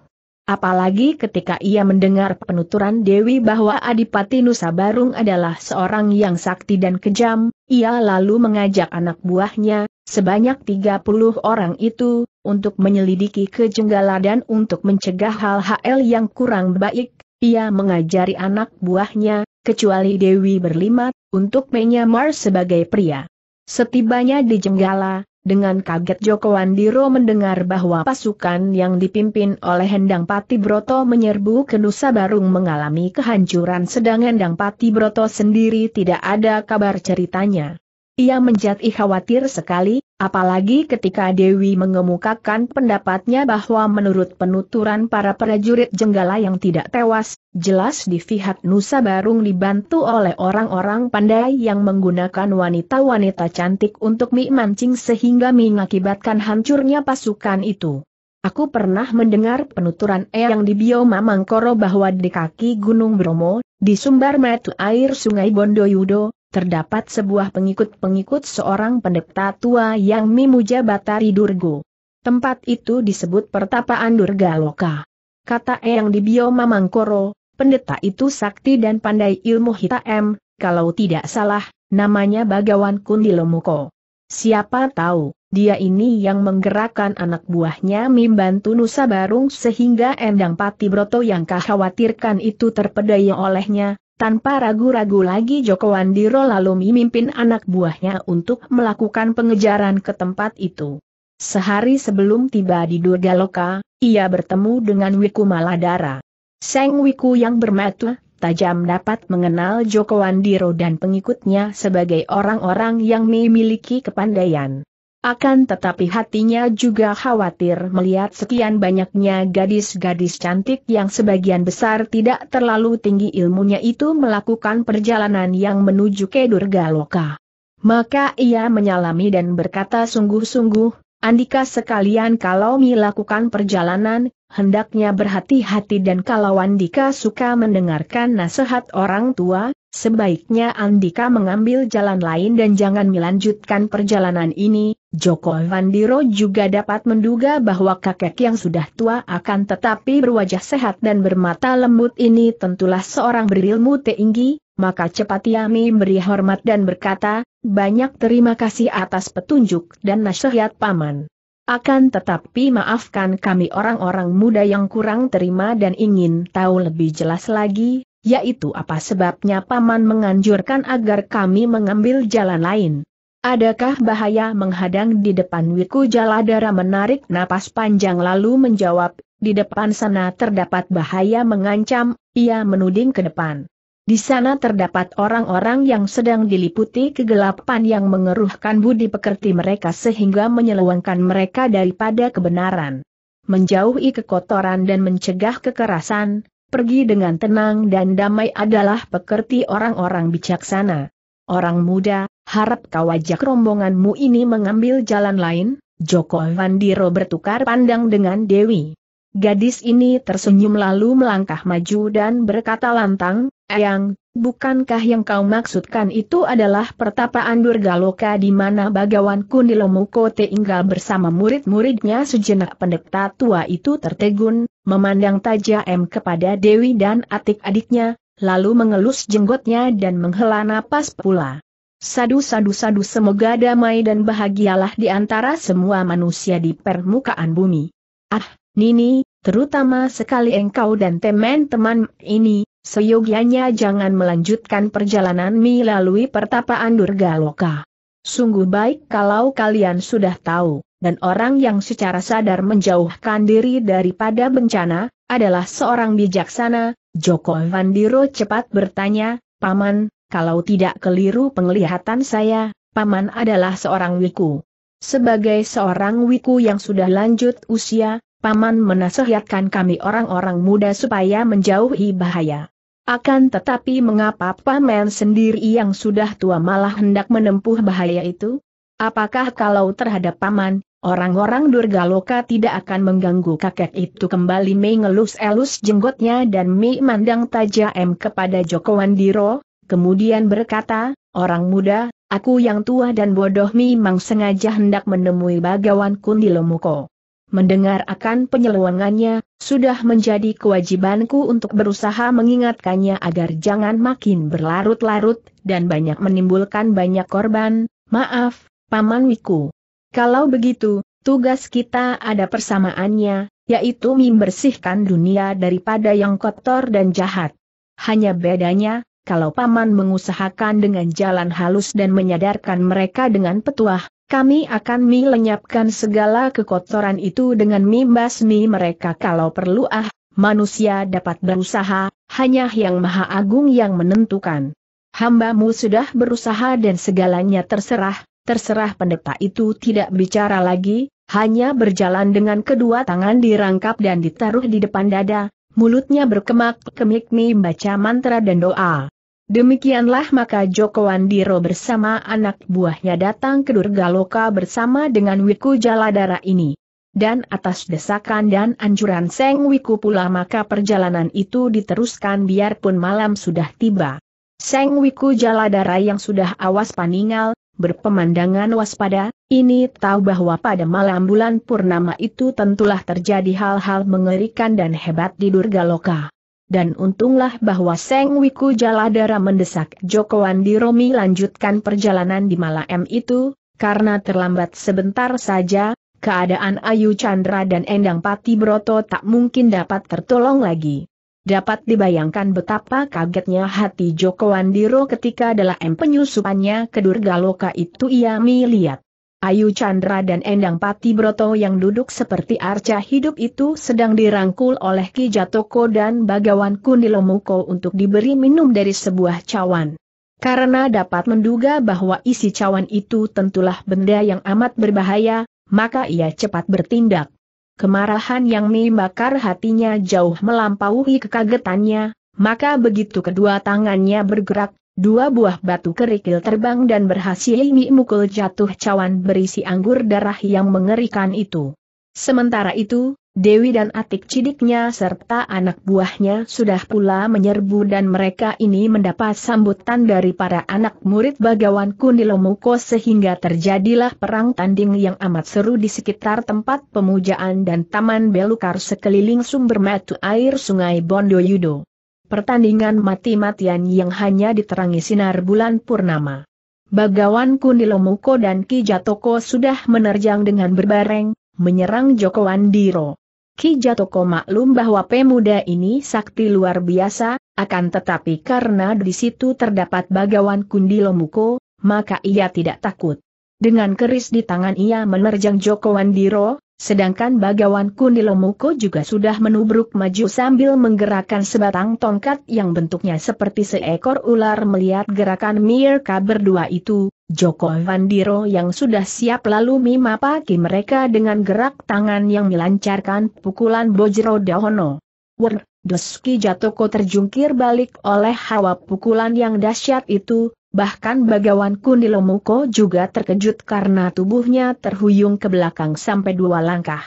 Apalagi ketika ia mendengar penuturan Dewi bahwa Adipati Nusa Barung adalah seorang yang sakti dan kejam, ia lalu mengajak anak buahnya, sebanyak 30 orang itu, untuk menyelidiki kejenggala dan untuk mencegah hal-hal yang kurang baik, ia mengajari anak buahnya, kecuali Dewi berlima, untuk menyamar sebagai pria. Setibanya di Jenggala, dengan kaget Joko Andiro mendengar bahwa pasukan yang dipimpin oleh Hendang Pati Broto menyerbu ke Nusa Barung mengalami kehancuran sedang Hendang Pati Broto sendiri tidak ada kabar ceritanya. Ia menjadi khawatir sekali, apalagi ketika Dewi mengemukakan pendapatnya bahwa menurut penuturan para prajurit Jenggala yang tidak tewas, jelas di pihak Nusa Barung dibantu oleh orang-orang pandai yang menggunakan wanita-wanita cantik untuk mie mancing sehingga mengakibatkan hancurnya pasukan itu. Aku pernah mendengar penuturan E yang di bioma Mangkoro bahwa di kaki Gunung Bromo, di sumber mata air Sungai Bondoyudo, terdapat sebuah pengikut-pengikut seorang pendeta tua yang memuja Batari Durgo. Tempat itu disebut pertapaan Durga Loka. Kata Eyang di Dibio Mamangkoro, pendeta itu sakti dan pandai ilmu hitam, kalau tidak salah, namanya Bagawan Kundilomuko. Siapa tahu, dia ini yang menggerakkan anak buahnya membantu Nusa Barung sehingga Endang Pati Broto yang khawatirkan itu terpedaya olehnya, tanpa ragu-ragu lagi Joko Wandiro lalu memimpin anak buahnya untuk melakukan pengejaran ke tempat itu. Sehari sebelum tiba di Durga Loka, ia bertemu dengan Wiku Maladara. Seng Wiku yang bermata tajam dapat mengenal Joko Wandiro dan pengikutnya sebagai orang-orang yang memiliki kepandaian. Akan tetapi hatinya juga khawatir melihat sekian banyaknya gadis-gadis cantik yang sebagian besar tidak terlalu tinggi ilmunya itu melakukan perjalanan yang menuju ke Durga Loka. Maka ia menyalami dan berkata sungguh-sungguh, Andika sekalian kalau melakukan perjalanan, hendaknya berhati-hati dan kalau Andika suka mendengarkan nasihat orang tua, Sebaiknya Andika mengambil jalan lain dan jangan melanjutkan perjalanan ini, Joko Vandiro juga dapat menduga bahwa kakek yang sudah tua akan tetapi berwajah sehat dan bermata lembut ini tentulah seorang berilmu tinggi, maka cepat Yami beri hormat dan berkata, banyak terima kasih atas petunjuk dan nasihat Paman. Akan tetapi maafkan kami orang-orang muda yang kurang terima dan ingin tahu lebih jelas lagi, yaitu apa sebabnya Paman menganjurkan agar kami mengambil jalan lain. Adakah bahaya menghadang di depan Wiku Jaladara menarik napas panjang lalu menjawab, di depan sana terdapat bahaya mengancam, ia menuding ke depan. Di sana terdapat orang-orang yang sedang diliputi kegelapan yang mengeruhkan budi pekerti mereka sehingga menyeluangkan mereka daripada kebenaran. Menjauhi kekotoran dan mencegah kekerasan, pergi dengan tenang dan damai adalah pekerti orang-orang bijaksana. Orang muda, harap kau ajak rombonganmu ini mengambil jalan lain, Joko Vandiro bertukar pandang dengan Dewi. Gadis ini tersenyum lalu melangkah maju dan berkata lantang, Eyang, Bukankah yang kau maksudkan itu adalah pertapaan Durga Loka di mana Bagawan Kundilomoko tinggal bersama murid-muridnya sejenak pendeta tua itu tertegun, memandang tajam kepada Dewi dan atik adiknya lalu mengelus jenggotnya dan menghela napas pula. Sadu-sadu-sadu semoga damai dan bahagialah di antara semua manusia di permukaan bumi. Ah, Nini, terutama sekali engkau dan teman-teman ini, seyogianya jangan melanjutkan perjalanan melalui pertapaan Durga Loka. Sungguh baik kalau kalian sudah tahu, dan orang yang secara sadar menjauhkan diri daripada bencana, adalah seorang bijaksana, Joko Vandiro cepat bertanya, Paman, kalau tidak keliru penglihatan saya, Paman adalah seorang wiku. Sebagai seorang wiku yang sudah lanjut usia, Paman menasehatkan kami orang-orang muda supaya menjauhi bahaya. Akan tetapi mengapa paman sendiri yang sudah tua malah hendak menempuh bahaya itu? Apakah kalau terhadap paman, orang-orang Durga Loka tidak akan mengganggu kakek itu kembali Mei ngelus-elus jenggotnya dan Mei mandang tajam kepada Joko Wandiro, kemudian berkata, Orang muda, aku yang tua dan bodoh memang sengaja hendak menemui bagawan Kundilomuko. Mendengar akan penyelewangannya, sudah menjadi kewajibanku untuk berusaha mengingatkannya agar jangan makin berlarut-larut, dan banyak menimbulkan banyak korban, maaf, Paman Wiku. Kalau begitu, tugas kita ada persamaannya, yaitu membersihkan dunia daripada yang kotor dan jahat. Hanya bedanya, kalau Paman mengusahakan dengan jalan halus dan menyadarkan mereka dengan petuah, kami akan mi lenyapkan segala kekotoran itu dengan mi basmi mereka kalau perlu ah, manusia dapat berusaha, hanya yang maha agung yang menentukan. Hambamu sudah berusaha dan segalanya terserah, terserah pendeta itu tidak bicara lagi, hanya berjalan dengan kedua tangan dirangkap dan ditaruh di depan dada, mulutnya berkemak-kemik baca mantra dan doa. Demikianlah maka Joko Wandiro bersama anak buahnya datang ke Durga Loka bersama dengan Wiku Jaladara ini. Dan atas desakan dan anjuran Seng Wiku pula maka perjalanan itu diteruskan biarpun malam sudah tiba. Seng Wiku Jaladara yang sudah awas paningal, berpemandangan waspada, ini tahu bahwa pada malam bulan purnama itu tentulah terjadi hal-hal mengerikan dan hebat di Durga Loka dan untunglah bahwa Seng Wiku Jaladara mendesak Joko Wandi lanjutkan perjalanan di malam itu, karena terlambat sebentar saja, keadaan Ayu Chandra dan Endang Pati Broto tak mungkin dapat tertolong lagi. Dapat dibayangkan betapa kagetnya hati Joko Wandiro ketika dalam penyusupannya ke Durgaloka itu ia melihat Ayu Chandra dan Endang Pati Broto yang duduk seperti arca hidup itu sedang dirangkul oleh Ki Jatoko dan Bagawan Kundilomuko untuk diberi minum dari sebuah cawan. Karena dapat menduga bahwa isi cawan itu tentulah benda yang amat berbahaya, maka ia cepat bertindak. Kemarahan yang membakar hatinya jauh melampaui kekagetannya, maka begitu kedua tangannya bergerak, Dua buah batu kerikil terbang dan berhasil mukul jatuh cawan berisi anggur darah yang mengerikan itu. Sementara itu, Dewi dan atik cidiknya serta anak buahnya sudah pula menyerbu dan mereka ini mendapat sambutan dari para anak murid Bagawan Kundilomuko sehingga terjadilah perang tanding yang amat seru di sekitar tempat pemujaan dan Taman Belukar sekeliling sumber matu air sungai Bondoyudo pertandingan mati-matian yang hanya diterangi sinar bulan purnama. Bagawan Kundilomuko dan Kijatoko sudah menerjang dengan berbareng, menyerang Joko Andiro. Ki Jatoko maklum bahwa pemuda ini sakti luar biasa, akan tetapi karena di situ terdapat bagawan Kundilomuko, maka ia tidak takut. Dengan keris di tangan ia menerjang Joko Wandiro, Sedangkan Bagawan Kunilomoko juga sudah menubruk maju sambil menggerakkan sebatang tongkat yang bentuknya seperti seekor ular melihat gerakan Mirka berdua itu, Joko Vandiro yang sudah siap lalu mima mereka dengan gerak tangan yang melancarkan pukulan Bojro Dahono. Wer, Doski Jatoko terjungkir balik oleh hawa pukulan yang dahsyat itu, Bahkan bagawan Kundilomuko juga terkejut karena tubuhnya terhuyung ke belakang sampai dua langkah.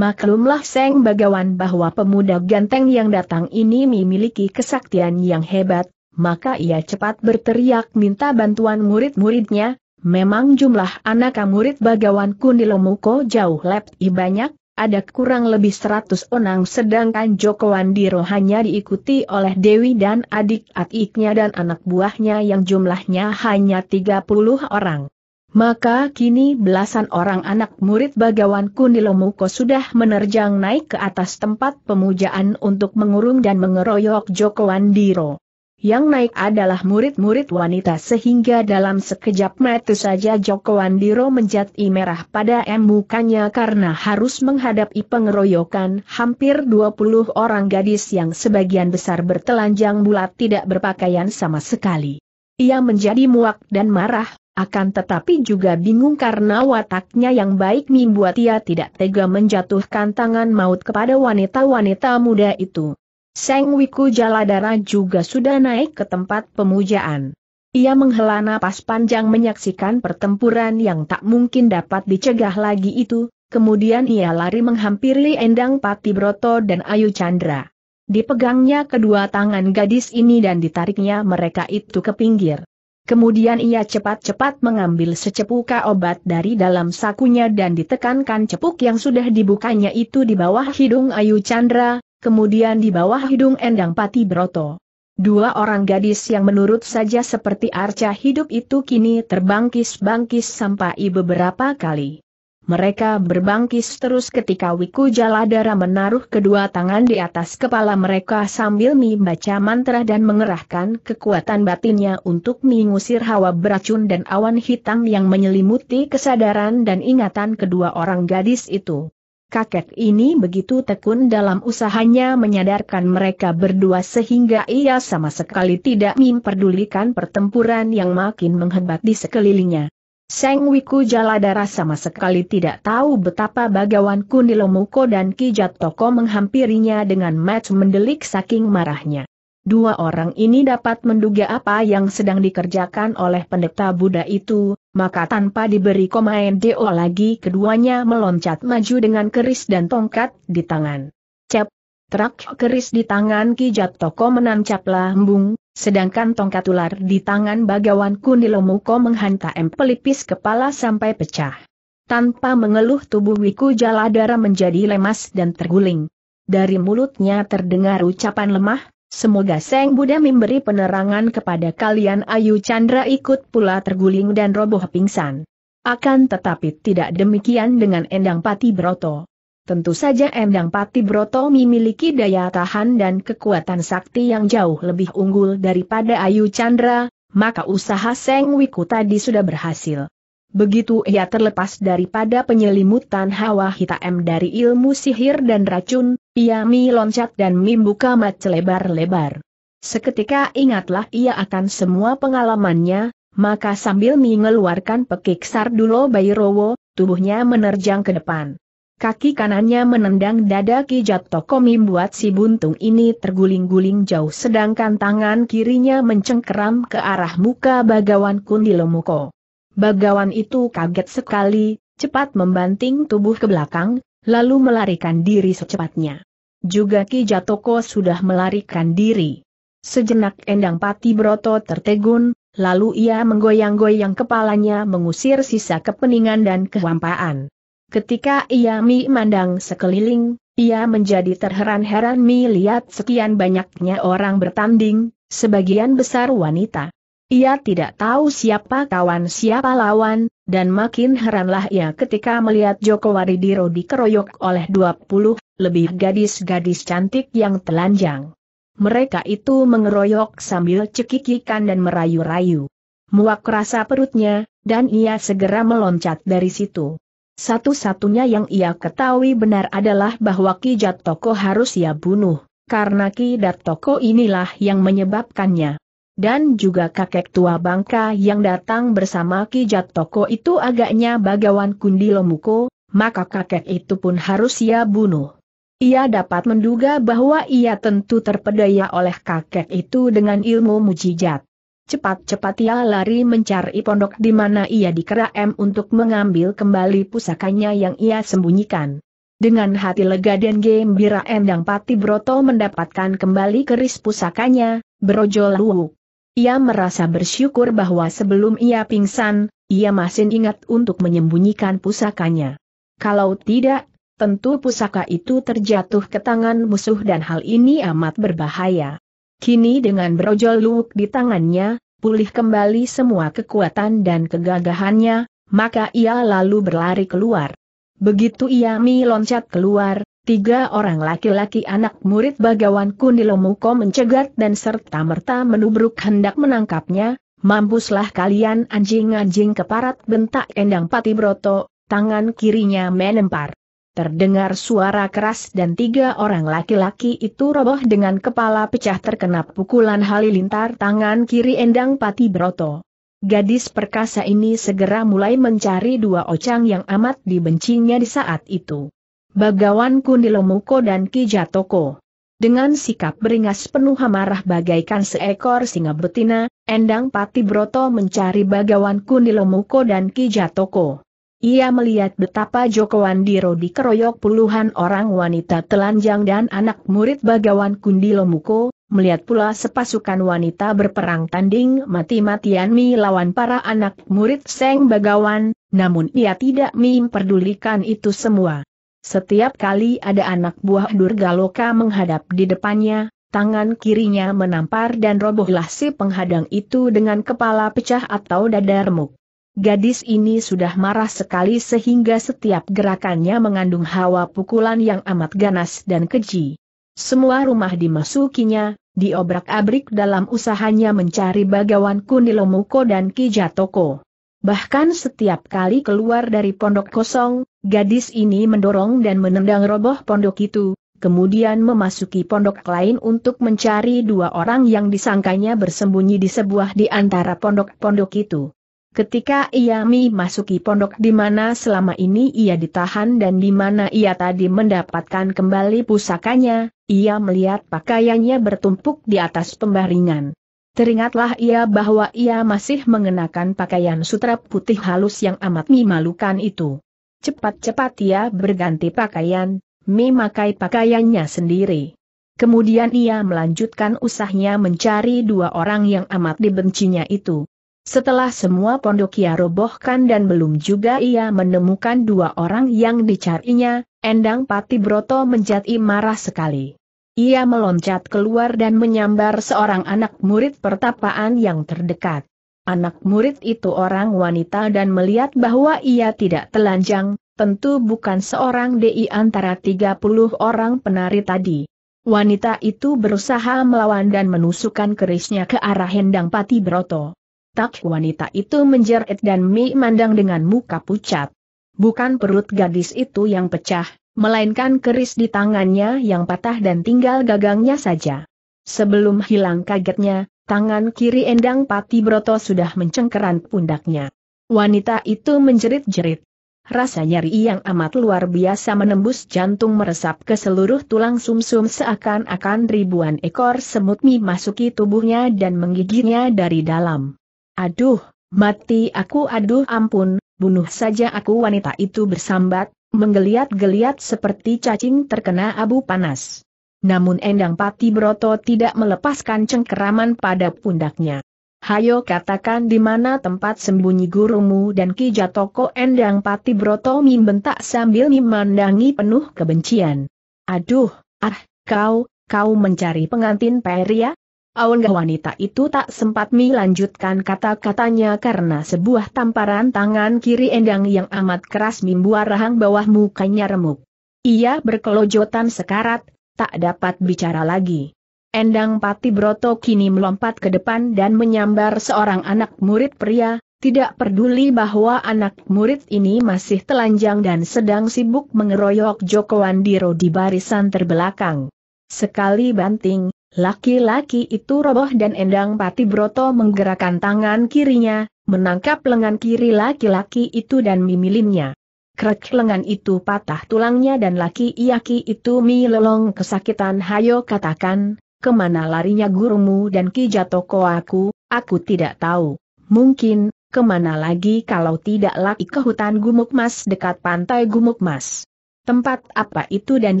Maklumlah Seng Bagawan bahwa pemuda ganteng yang datang ini memiliki kesaktian yang hebat, maka ia cepat berteriak minta bantuan murid-muridnya, memang jumlah anak murid Bagawan Kundilomuko jauh lebih banyak, ada kurang lebih seratus orang sedangkan Joko Wandiro hanya diikuti oleh Dewi dan adik-adiknya dan anak buahnya yang jumlahnya hanya 30 orang. Maka kini belasan orang anak murid Bagawan Kunilomuko sudah menerjang naik ke atas tempat pemujaan untuk mengurung dan mengeroyok Joko Wandiro. Yang naik adalah murid-murid wanita sehingga dalam sekejap mata saja Joko Wandiro menjadi merah pada mukanya karena harus menghadapi pengeroyokan hampir 20 orang gadis yang sebagian besar bertelanjang bulat tidak berpakaian sama sekali. Ia menjadi muak dan marah, akan tetapi juga bingung karena wataknya yang baik membuat ia tidak tega menjatuhkan tangan maut kepada wanita-wanita muda itu. Seng Wiku Jaladara juga sudah naik ke tempat pemujaan. Ia menghela napas panjang menyaksikan pertempuran yang tak mungkin dapat dicegah lagi itu, kemudian ia lari menghampiri Endang Pati Broto dan Ayu Chandra. Dipegangnya kedua tangan gadis ini dan ditariknya mereka itu ke pinggir. Kemudian ia cepat-cepat mengambil secepuka obat dari dalam sakunya dan ditekankan cepuk yang sudah dibukanya itu di bawah hidung Ayu Chandra, kemudian di bawah hidung Endang Pati Broto. Dua orang gadis yang menurut saja seperti arca hidup itu kini terbangkis-bangkis sampai beberapa kali. Mereka berbangkis terus ketika Wiku Jaladara menaruh kedua tangan di atas kepala mereka sambil membaca mantra dan mengerahkan kekuatan batinnya untuk mengusir hawa beracun dan awan hitam yang menyelimuti kesadaran dan ingatan kedua orang gadis itu. Kakek ini begitu tekun dalam usahanya menyadarkan mereka berdua sehingga ia sama sekali tidak memperdulikan pertempuran yang makin menghebat di sekelilingnya. Seng Wiku Jaladara sama sekali tidak tahu betapa bagawan Kunilomoko dan Kijat Toko menghampirinya dengan match mendelik saking marahnya. Dua orang ini dapat menduga apa yang sedang dikerjakan oleh pendeta Buddha itu, maka tanpa diberi komando lagi keduanya meloncat maju dengan keris dan tongkat di tangan. Cep! Terak keris di tangan Kijat Toko menancap lambung, sedangkan tongkat ular di tangan bagawan Kundilomuko menghantam pelipis kepala sampai pecah. Tanpa mengeluh tubuh Wiku Jaladara menjadi lemas dan terguling. Dari mulutnya terdengar ucapan lemah, Semoga Seng Buddha memberi penerangan kepada kalian Ayu Chandra ikut pula terguling dan roboh pingsan. Akan tetapi tidak demikian dengan Endang Pati Broto. Tentu saja Endang Pati Broto memiliki daya tahan dan kekuatan sakti yang jauh lebih unggul daripada Ayu Chandra, maka usaha Seng Wiku tadi sudah berhasil. Begitu ia terlepas daripada penyelimutan hawa hitam dari ilmu sihir dan racun, ia mi loncat dan membuka mat lebar-lebar. Seketika ingatlah ia akan semua pengalamannya, maka sambil mengeluarkan pekik sardulo rowo, tubuhnya menerjang ke depan. Kaki kanannya menendang dada Kijat Toko membuat si buntung ini terguling-guling jauh sedangkan tangan kirinya mencengkeram ke arah muka Bagawan Kundilomuko. Bagawan itu kaget sekali, cepat membanting tubuh ke belakang, lalu melarikan diri secepatnya. Juga Ki Jatoko sudah melarikan diri. Sejenak Endang Pati Broto tertegun, lalu ia menggoyang-goyang kepalanya mengusir sisa kepeningan dan kehampaan. Ketika ia memandang sekeliling, ia menjadi terheran-heran melihat sekian banyaknya orang bertanding, sebagian besar wanita. Ia tidak tahu siapa kawan siapa lawan, dan makin heranlah ia ketika melihat Joko Waridiro dikeroyok oleh 20 lebih gadis-gadis cantik yang telanjang. Mereka itu mengeroyok sambil cekikikan dan merayu-rayu. Muak rasa perutnya, dan ia segera meloncat dari situ. Satu-satunya yang ia ketahui benar adalah bahwa Ki Jatoko harus ia bunuh, karena Ki Toko inilah yang menyebabkannya dan juga kakek tua bangka yang datang bersama Kijat Toko itu agaknya bagawan Kundilomuko, maka kakek itu pun harus ia bunuh. Ia dapat menduga bahwa ia tentu terpedaya oleh kakek itu dengan ilmu mujijat. Cepat-cepat ia lari mencari pondok di mana ia dikeram untuk mengambil kembali pusakanya yang ia sembunyikan. Dengan hati lega dan gembira Endang Pati Broto mendapatkan kembali keris pusakanya, Brojo Luwuk. Ia merasa bersyukur bahwa sebelum ia pingsan, ia masih ingat untuk menyembunyikan pusakanya. Kalau tidak, tentu pusaka itu terjatuh ke tangan musuh dan hal ini amat berbahaya. Kini dengan brojol luwuk di tangannya, pulih kembali semua kekuatan dan kegagahannya, maka ia lalu berlari keluar. Begitu ia meloncat keluar, Tiga orang laki-laki anak murid bagawan Kunilomuko mencegat dan serta-merta menubruk hendak menangkapnya, mampuslah kalian anjing-anjing keparat bentak Endang Patibroto, tangan kirinya menempar. Terdengar suara keras dan tiga orang laki-laki itu roboh dengan kepala pecah terkena pukulan halilintar tangan kiri Endang Pati Broto. Gadis perkasa ini segera mulai mencari dua ocang yang amat dibencinya di saat itu. Bagawan Kundilomuko dan Kijatoko. Dengan sikap beringas penuh amarah bagaikan seekor singa betina, Endang Pati Broto mencari Bagawan Kundilomuko dan Kijatoko. Ia melihat betapa Joko Wandiro dikeroyok puluhan orang wanita telanjang dan anak murid Bagawan Kundilomuko, melihat pula sepasukan wanita berperang tanding mati-matian melawan para anak murid Seng Bagawan, namun ia tidak memperdulikan itu semua. Setiap kali ada anak buah Durga Loka menghadap di depannya, tangan kirinya menampar dan robohlah si penghadang itu dengan kepala pecah atau dada remuk. Gadis ini sudah marah sekali sehingga setiap gerakannya mengandung hawa pukulan yang amat ganas dan keji. Semua rumah dimasukinya, diobrak-abrik dalam usahanya mencari bagawan Kunilomuko dan Kijatoko. Bahkan setiap kali keluar dari pondok kosong, gadis ini mendorong dan menendang roboh pondok itu, kemudian memasuki pondok lain untuk mencari dua orang yang disangkanya bersembunyi di sebuah di antara pondok-pondok itu. Ketika ia memasuki pondok di mana selama ini ia ditahan dan di mana ia tadi mendapatkan kembali pusakanya, ia melihat pakaiannya bertumpuk di atas pembaringan. Teringatlah ia bahwa ia masih mengenakan pakaian sutra putih halus yang amat memalukan itu. Cepat-cepat ia berganti pakaian, memakai pakaiannya sendiri. Kemudian ia melanjutkan usahanya mencari dua orang yang amat dibencinya itu. Setelah semua pondok ia robohkan dan belum juga ia menemukan dua orang yang dicarinya, Endang Pati Broto menjadi marah sekali. Ia meloncat keluar dan menyambar seorang anak murid pertapaan yang terdekat. Anak murid itu orang wanita dan melihat bahwa ia tidak telanjang, tentu bukan seorang DI antara 30 orang penari tadi. Wanita itu berusaha melawan dan menusukkan kerisnya ke arah Hendang Pati Broto. Tak wanita itu menjerit dan memandang dengan muka pucat. Bukan perut gadis itu yang pecah, melainkan keris di tangannya yang patah dan tinggal gagangnya saja. Sebelum hilang kagetnya, tangan kiri Endang Pati Broto sudah mencengkeran pundaknya. Wanita itu menjerit-jerit. Rasa nyeri yang amat luar biasa menembus jantung meresap ke seluruh tulang sumsum seakan-akan ribuan ekor semut masuki tubuhnya dan menggigitnya dari dalam. Aduh, mati aku aduh ampun, bunuh saja aku wanita itu bersambat, menggeliat-geliat seperti cacing terkena abu panas. Namun Endang Pati Broto tidak melepaskan cengkeraman pada pundaknya. Hayo katakan di mana tempat sembunyi gurumu dan Ki Jatoko Endang Pati Broto membentak sambil memandangi penuh kebencian. Aduh, ah, kau, kau mencari pengantin Peria? Awan wanita itu tak sempat melanjutkan kata-katanya karena sebuah tamparan tangan kiri Endang yang amat keras membuat rahang bawah mukanya remuk. Ia berkelojotan sekarat, tak dapat bicara lagi. Endang Pati Broto kini melompat ke depan dan menyambar seorang anak murid pria, tidak peduli bahwa anak murid ini masih telanjang dan sedang sibuk mengeroyok Joko Wandiro di barisan terbelakang. Sekali banting, Laki-laki itu roboh dan Endang Pati Broto menggerakkan tangan kirinya, menangkap lengan kiri laki-laki itu dan mimilinnya. Krek lengan itu patah tulangnya dan laki-laki itu milelong kesakitan hayo katakan, kemana larinya gurumu dan ki jatoko aku, aku tidak tahu. Mungkin, kemana lagi kalau tidak laki ke hutan gumuk mas dekat pantai gumuk mas. Tempat apa itu dan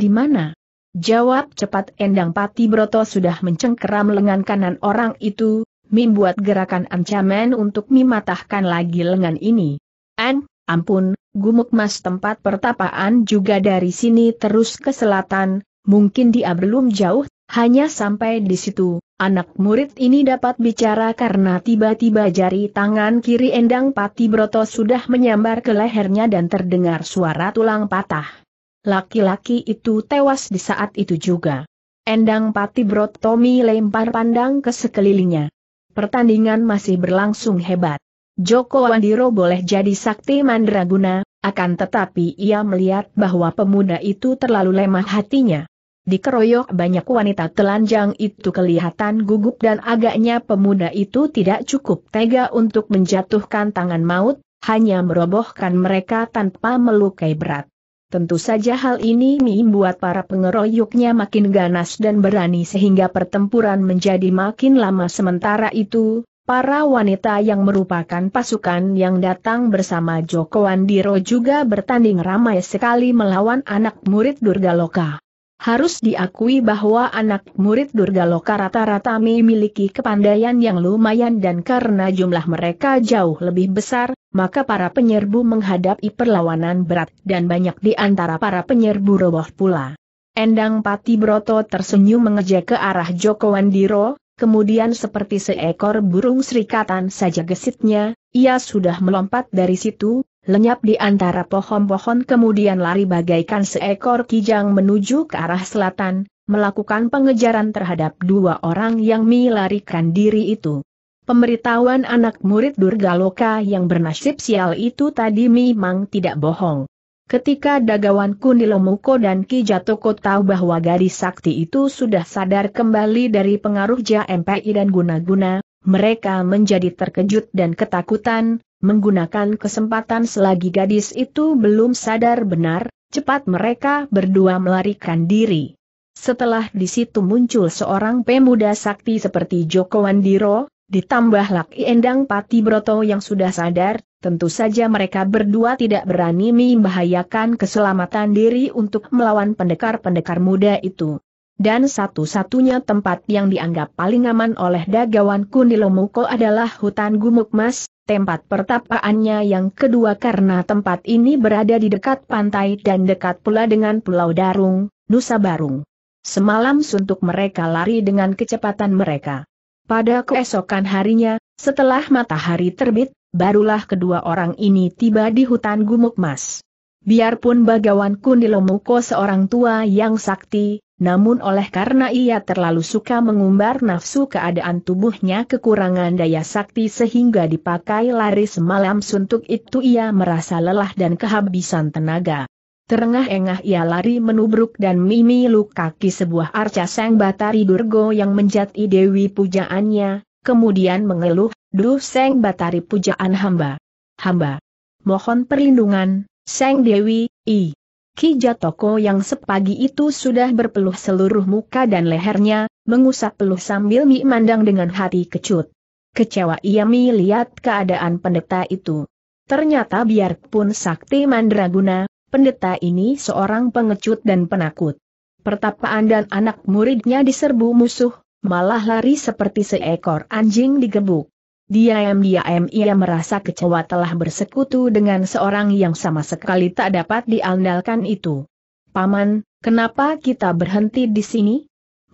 di mana? Jawab cepat Endang Pati Broto sudah mencengkeram lengan kanan orang itu, Mim buat gerakan ancaman untuk mematahkan lagi lengan ini. An, ampun, gumuk mas tempat pertapaan juga dari sini terus ke selatan, mungkin dia belum jauh, hanya sampai di situ. Anak murid ini dapat bicara karena tiba-tiba jari tangan kiri Endang Pati Broto sudah menyambar ke lehernya dan terdengar suara tulang patah. Laki-laki itu tewas di saat itu juga. Endang Pati Patibrot Tommy lempar pandang ke sekelilingnya. Pertandingan masih berlangsung hebat. Joko Wandiro boleh jadi sakti mandraguna, akan tetapi ia melihat bahwa pemuda itu terlalu lemah hatinya. Dikeroyok banyak wanita telanjang itu kelihatan gugup dan agaknya pemuda itu tidak cukup tega untuk menjatuhkan tangan maut, hanya merobohkan mereka tanpa melukai berat. Tentu saja hal ini membuat para pengeroyoknya makin ganas dan berani sehingga pertempuran menjadi makin lama sementara itu, para wanita yang merupakan pasukan yang datang bersama Joko Andiro juga bertanding ramai sekali melawan anak murid Durga Loka. Harus diakui bahwa anak murid Durgaloka rata-rata memiliki kepandaian yang lumayan dan karena jumlah mereka jauh lebih besar, maka para penyerbu menghadapi perlawanan berat dan banyak di antara para penyerbu roboh pula. Endang Pati Broto tersenyum mengejek ke arah Joko Wandiro, kemudian seperti seekor burung serikatan saja gesitnya, ia sudah melompat dari situ, lenyap di antara pohon-pohon kemudian lari bagaikan seekor kijang menuju ke arah selatan, melakukan pengejaran terhadap dua orang yang melarikan diri itu. Pemberitahuan anak murid Durga Loka yang bernasib sial itu tadi memang tidak bohong. Ketika Dagawan Kunilomuko dan Kijatoko tahu bahwa gadis sakti itu sudah sadar kembali dari pengaruh JMPI dan guna-guna, mereka menjadi terkejut dan ketakutan, Menggunakan kesempatan selagi gadis itu belum sadar benar, cepat mereka berdua melarikan diri. Setelah di situ muncul seorang pemuda sakti seperti Joko Wandiro, ditambah Laki Endang Pati Broto yang sudah sadar, tentu saja mereka berdua tidak berani membahayakan keselamatan diri untuk melawan pendekar-pendekar muda itu dan satu-satunya tempat yang dianggap paling aman oleh dagawan Kundilomuko adalah hutan gumuk mas, tempat pertapaannya yang kedua karena tempat ini berada di dekat pantai dan dekat pula dengan Pulau Darung, Nusa Barung. Semalam suntuk mereka lari dengan kecepatan mereka. Pada keesokan harinya, setelah matahari terbit, barulah kedua orang ini tiba di hutan gumuk mas. Biarpun Bagawan Kundilomuko seorang tua yang sakti, namun oleh karena ia terlalu suka mengumbar nafsu keadaan tubuhnya kekurangan daya sakti sehingga dipakai lari semalam suntuk itu ia merasa lelah dan kehabisan tenaga. Terengah-engah ia lari menubruk dan mimilu kaki sebuah arca Sang Batari Durgo yang menjadi dewi pujaannya, kemudian mengeluh, Duh Seng Batari pujaan hamba. Hamba. Mohon perlindungan, Seng Dewi, I. Ki Jatoko yang sepagi itu sudah berpeluh seluruh muka dan lehernya, mengusap peluh sambil Mi mandang dengan hati kecut. Kecewa ia Mi lihat keadaan pendeta itu. Ternyata biarpun sakti mandraguna, pendeta ini seorang pengecut dan penakut. Pertapaan dan anak muridnya diserbu musuh, malah lari seperti seekor anjing digebuk. Diam-diam ia merasa kecewa telah bersekutu dengan seorang yang sama sekali tak dapat diandalkan itu. Paman, kenapa kita berhenti di sini?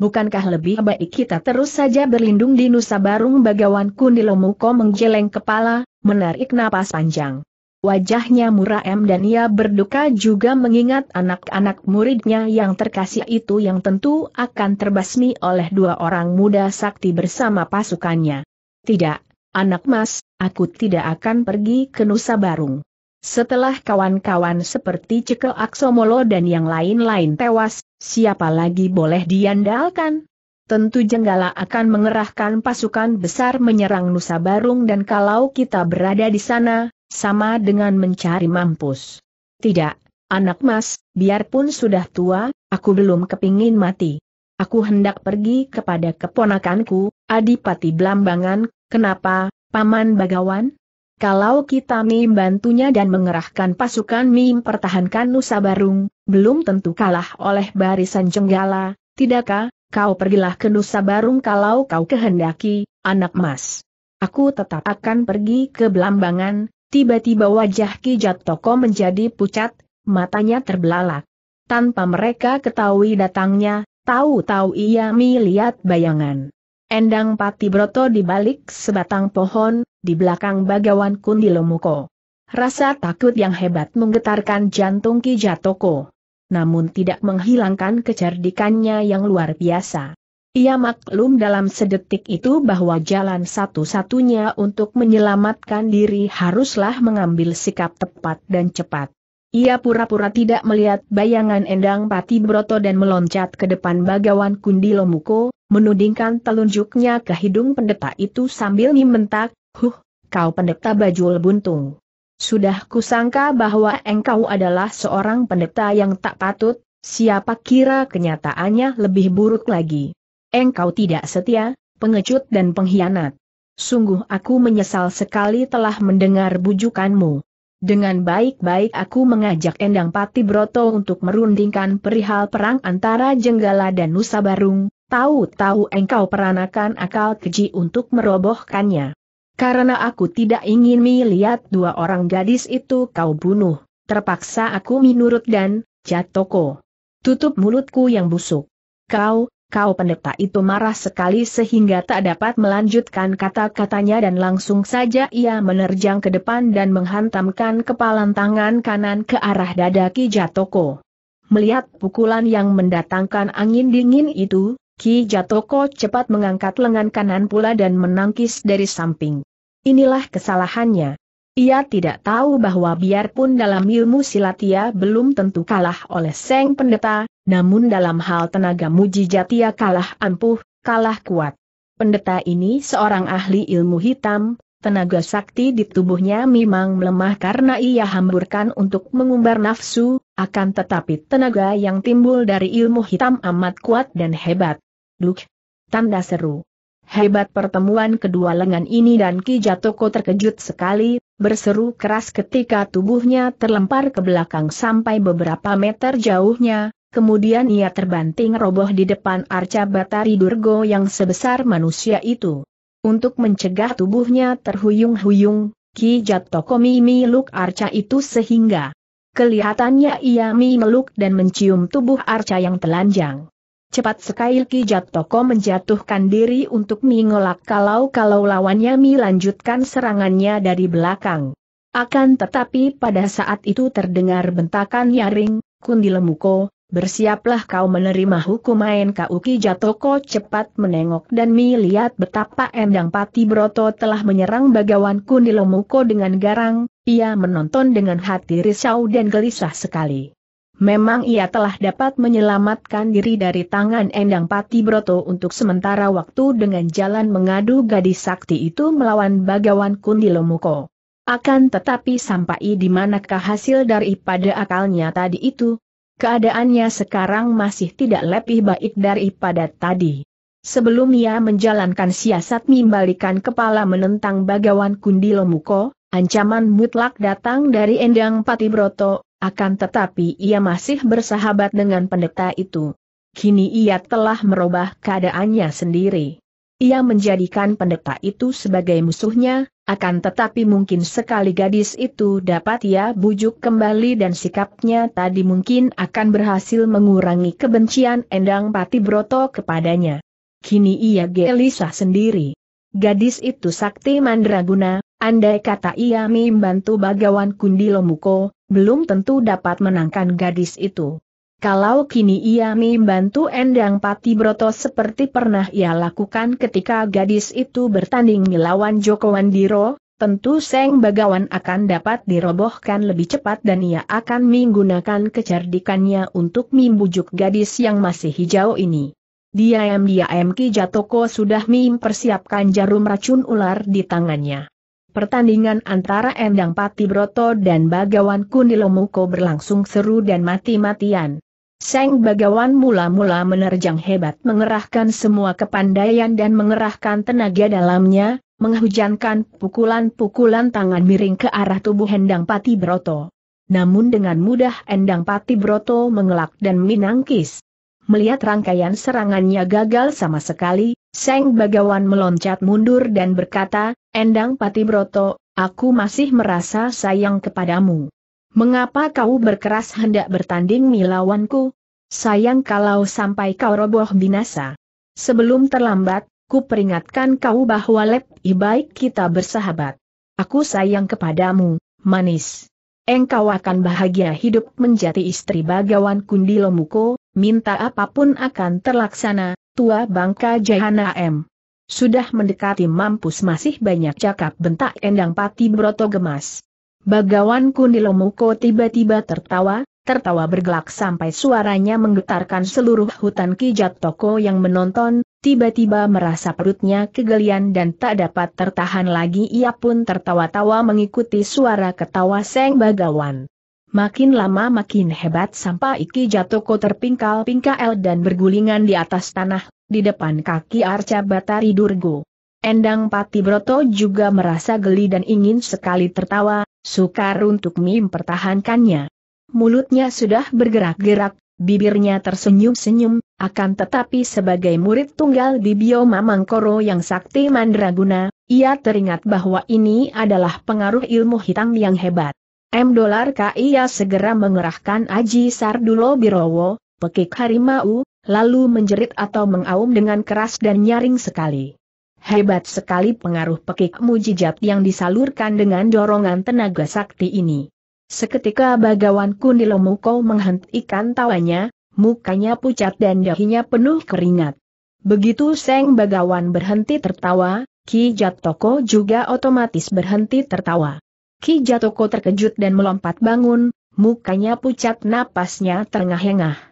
Bukankah lebih baik kita terus saja berlindung di Nusa Barung Bagawan Kundilomuko menggeleng kepala, menarik napas panjang. Wajahnya muram dan ia berduka juga mengingat anak-anak muridnya yang terkasih itu yang tentu akan terbasmi oleh dua orang muda sakti bersama pasukannya. Tidak, Anak mas, aku tidak akan pergi ke Nusa Barung. Setelah kawan-kawan seperti Ceke Aksomolo dan yang lain-lain tewas, siapa lagi boleh diandalkan? Tentu Jenggala akan mengerahkan pasukan besar menyerang Nusa Barung dan kalau kita berada di sana, sama dengan mencari mampus. Tidak, anak mas, biarpun sudah tua, aku belum kepingin mati. Aku hendak pergi kepada keponakanku, Adipati Blambangan, Kenapa, Paman Bagawan? Kalau kita mim bantunya dan mengerahkan pasukan mim pertahankan Nusa Barung, belum tentu kalah oleh barisan Jenggala, tidakkah? Kau pergilah ke Nusa Barung kalau kau kehendaki, anak mas. Aku tetap akan pergi ke Belambangan, tiba-tiba wajah Ki Jatoko menjadi pucat, matanya terbelalak. Tanpa mereka ketahui datangnya, tahu-tahu ia melihat bayangan. Endang Pati Broto di balik sebatang pohon, di belakang bagawan Kundilomuko. Rasa takut yang hebat menggetarkan jantung Ki Jatoko. Namun tidak menghilangkan kecerdikannya yang luar biasa. Ia maklum dalam sedetik itu bahwa jalan satu-satunya untuk menyelamatkan diri haruslah mengambil sikap tepat dan cepat. Ia pura-pura tidak melihat bayangan Endang Pati Broto dan meloncat ke depan bagawan Kundilomuko, Lomuko, menudingkan telunjuknya ke hidung pendeta itu sambil membentak, Huh, kau pendeta bajul buntung. Sudah kusangka bahwa engkau adalah seorang pendeta yang tak patut, siapa kira kenyataannya lebih buruk lagi. Engkau tidak setia, pengecut dan pengkhianat. Sungguh aku menyesal sekali telah mendengar bujukanmu. Dengan baik-baik aku mengajak Endang Pati Broto untuk merundingkan perihal perang antara Jenggala dan Nusa Barung, tahu-tahu engkau peranakan akal keji untuk merobohkannya. Karena aku tidak ingin melihat dua orang gadis itu kau bunuh, terpaksa aku menurut dan, jatoko. Tutup mulutku yang busuk. Kau, Kau pendeta itu marah sekali sehingga tak dapat melanjutkan kata-katanya dan langsung saja ia menerjang ke depan dan menghantamkan kepalan tangan kanan ke arah dada Ki Jatoko. Melihat pukulan yang mendatangkan angin dingin itu, Ki Jatoko cepat mengangkat lengan kanan pula dan menangkis dari samping. Inilah kesalahannya. Ia tidak tahu bahwa biarpun dalam ilmu silat ia belum tentu kalah oleh Seng Pendeta, namun dalam hal tenaga mujizat ia kalah ampuh, kalah kuat. Pendeta ini seorang ahli ilmu hitam, tenaga sakti di tubuhnya memang melemah karena ia hamburkan untuk mengumbar nafsu, akan tetapi tenaga yang timbul dari ilmu hitam amat kuat dan hebat. Duk! Tanda seru. Hebat pertemuan kedua lengan ini dan Ki Jatoko terkejut sekali, berseru keras ketika tubuhnya terlempar ke belakang sampai beberapa meter jauhnya, kemudian ia terbanting roboh di depan arca Batari Durgo yang sebesar manusia itu. Untuk mencegah tubuhnya terhuyung-huyung, Ki Jatoko Mimi Luk arca itu sehingga Kelihatannya ia meluk dan mencium tubuh arca yang telanjang. Cepat sekali Ki Jatoko menjatuhkan diri untuk mengolak kalau-kalau lawannya Mi lanjutkan serangannya dari belakang. Akan tetapi pada saat itu terdengar bentakan nyaring, Kundilemuko, bersiaplah kau menerima hukuman kau Ki Jatoko cepat menengok dan Mi lihat betapa Endang Pati Broto telah menyerang bagawan Kundilemuko dengan garang, ia menonton dengan hati risau dan gelisah sekali. Memang ia telah dapat menyelamatkan diri dari tangan Endang Pati Broto untuk sementara waktu dengan jalan mengadu gadis sakti itu melawan Bagawan Kundilomuko. Akan tetapi sampai di manakah hasil daripada akalnya tadi itu? Keadaannya sekarang masih tidak lebih baik daripada tadi. Sebelum ia menjalankan siasat membalikan kepala menentang Bagawan Kundilomuko, ancaman mutlak datang dari Endang Patibroto, akan tetapi ia masih bersahabat dengan pendeta itu. Kini ia telah merubah keadaannya sendiri. Ia menjadikan pendeta itu sebagai musuhnya, akan tetapi mungkin sekali gadis itu dapat ia bujuk kembali dan sikapnya tadi mungkin akan berhasil mengurangi kebencian Endang Pati Broto kepadanya. Kini ia gelisah sendiri. Gadis itu sakti mandraguna, andai kata ia membantu bagawan Kundilomuko, belum tentu dapat menangkan gadis itu. Kalau kini ia membantu Endang Pati Broto seperti pernah ia lakukan ketika gadis itu bertanding melawan Joko Wandiro, tentu Seng Bagawan akan dapat dirobohkan lebih cepat dan ia akan menggunakan kecerdikannya untuk membujuk gadis yang masih hijau ini. Diam-diam Ki Jatoko sudah mempersiapkan jarum racun ular di tangannya. Pertandingan antara Endang Pati Broto dan Bagawan Kunilomuko berlangsung seru dan mati-matian. Seng Bagawan mula-mula menerjang hebat mengerahkan semua kepandaian dan mengerahkan tenaga dalamnya, menghujankan pukulan-pukulan tangan miring ke arah tubuh Endang Pati Broto. Namun dengan mudah Endang Pati Broto mengelak dan minangkis. Melihat rangkaian serangannya gagal sama sekali, Seng Bagawan meloncat mundur dan berkata, Endang Patibroto, aku masih merasa sayang kepadamu. Mengapa kau berkeras hendak bertanding milawanku? Sayang kalau sampai kau roboh binasa. Sebelum terlambat, ku peringatkan kau bahwa lebih baik kita bersahabat. Aku sayang kepadamu, manis. Engkau akan bahagia hidup menjadi istri bagawan Kundilomuko, minta apapun akan terlaksana, tua bangka Jahana M. Sudah mendekati mampus masih banyak cakap bentak Endang Pati Broto gemas. Bagawan Kunilo Muko tiba-tiba tertawa, tertawa bergelak sampai suaranya menggetarkan seluruh hutan kijat toko yang menonton, tiba-tiba merasa perutnya kegelian dan tak dapat tertahan lagi ia pun tertawa-tawa mengikuti suara ketawa Seng Bagawan. Makin lama makin hebat sampai Iki Jatoko terpingkal-pingkal dan bergulingan di atas tanah, di depan kaki arca Batari Durgo. Endang Pati Broto juga merasa geli dan ingin sekali tertawa, sukar untuk mempertahankannya. Mulutnya sudah bergerak-gerak, bibirnya tersenyum-senyum, akan tetapi sebagai murid tunggal di Bibio Mamangkoro yang sakti mandraguna, ia teringat bahwa ini adalah pengaruh ilmu hitam yang hebat. M. Dolar Kia segera mengerahkan Aji Sardulo Birowo, pekik harimau, lalu menjerit atau mengaum dengan keras dan nyaring sekali. Hebat sekali pengaruh pekik mujijat yang disalurkan dengan dorongan tenaga sakti ini. Seketika bagawan Muko menghentikan tawanya, mukanya pucat dan dahinya penuh keringat. Begitu Seng Bagawan berhenti tertawa, Ki Jatoko juga otomatis berhenti tertawa. Ki Jatoko terkejut dan melompat bangun, mukanya pucat napasnya terengah-engah.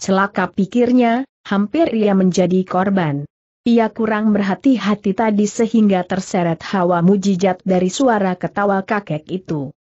Celaka pikirnya, hampir ia menjadi korban. Ia kurang berhati-hati tadi sehingga terseret hawa mujijat dari suara ketawa kakek itu.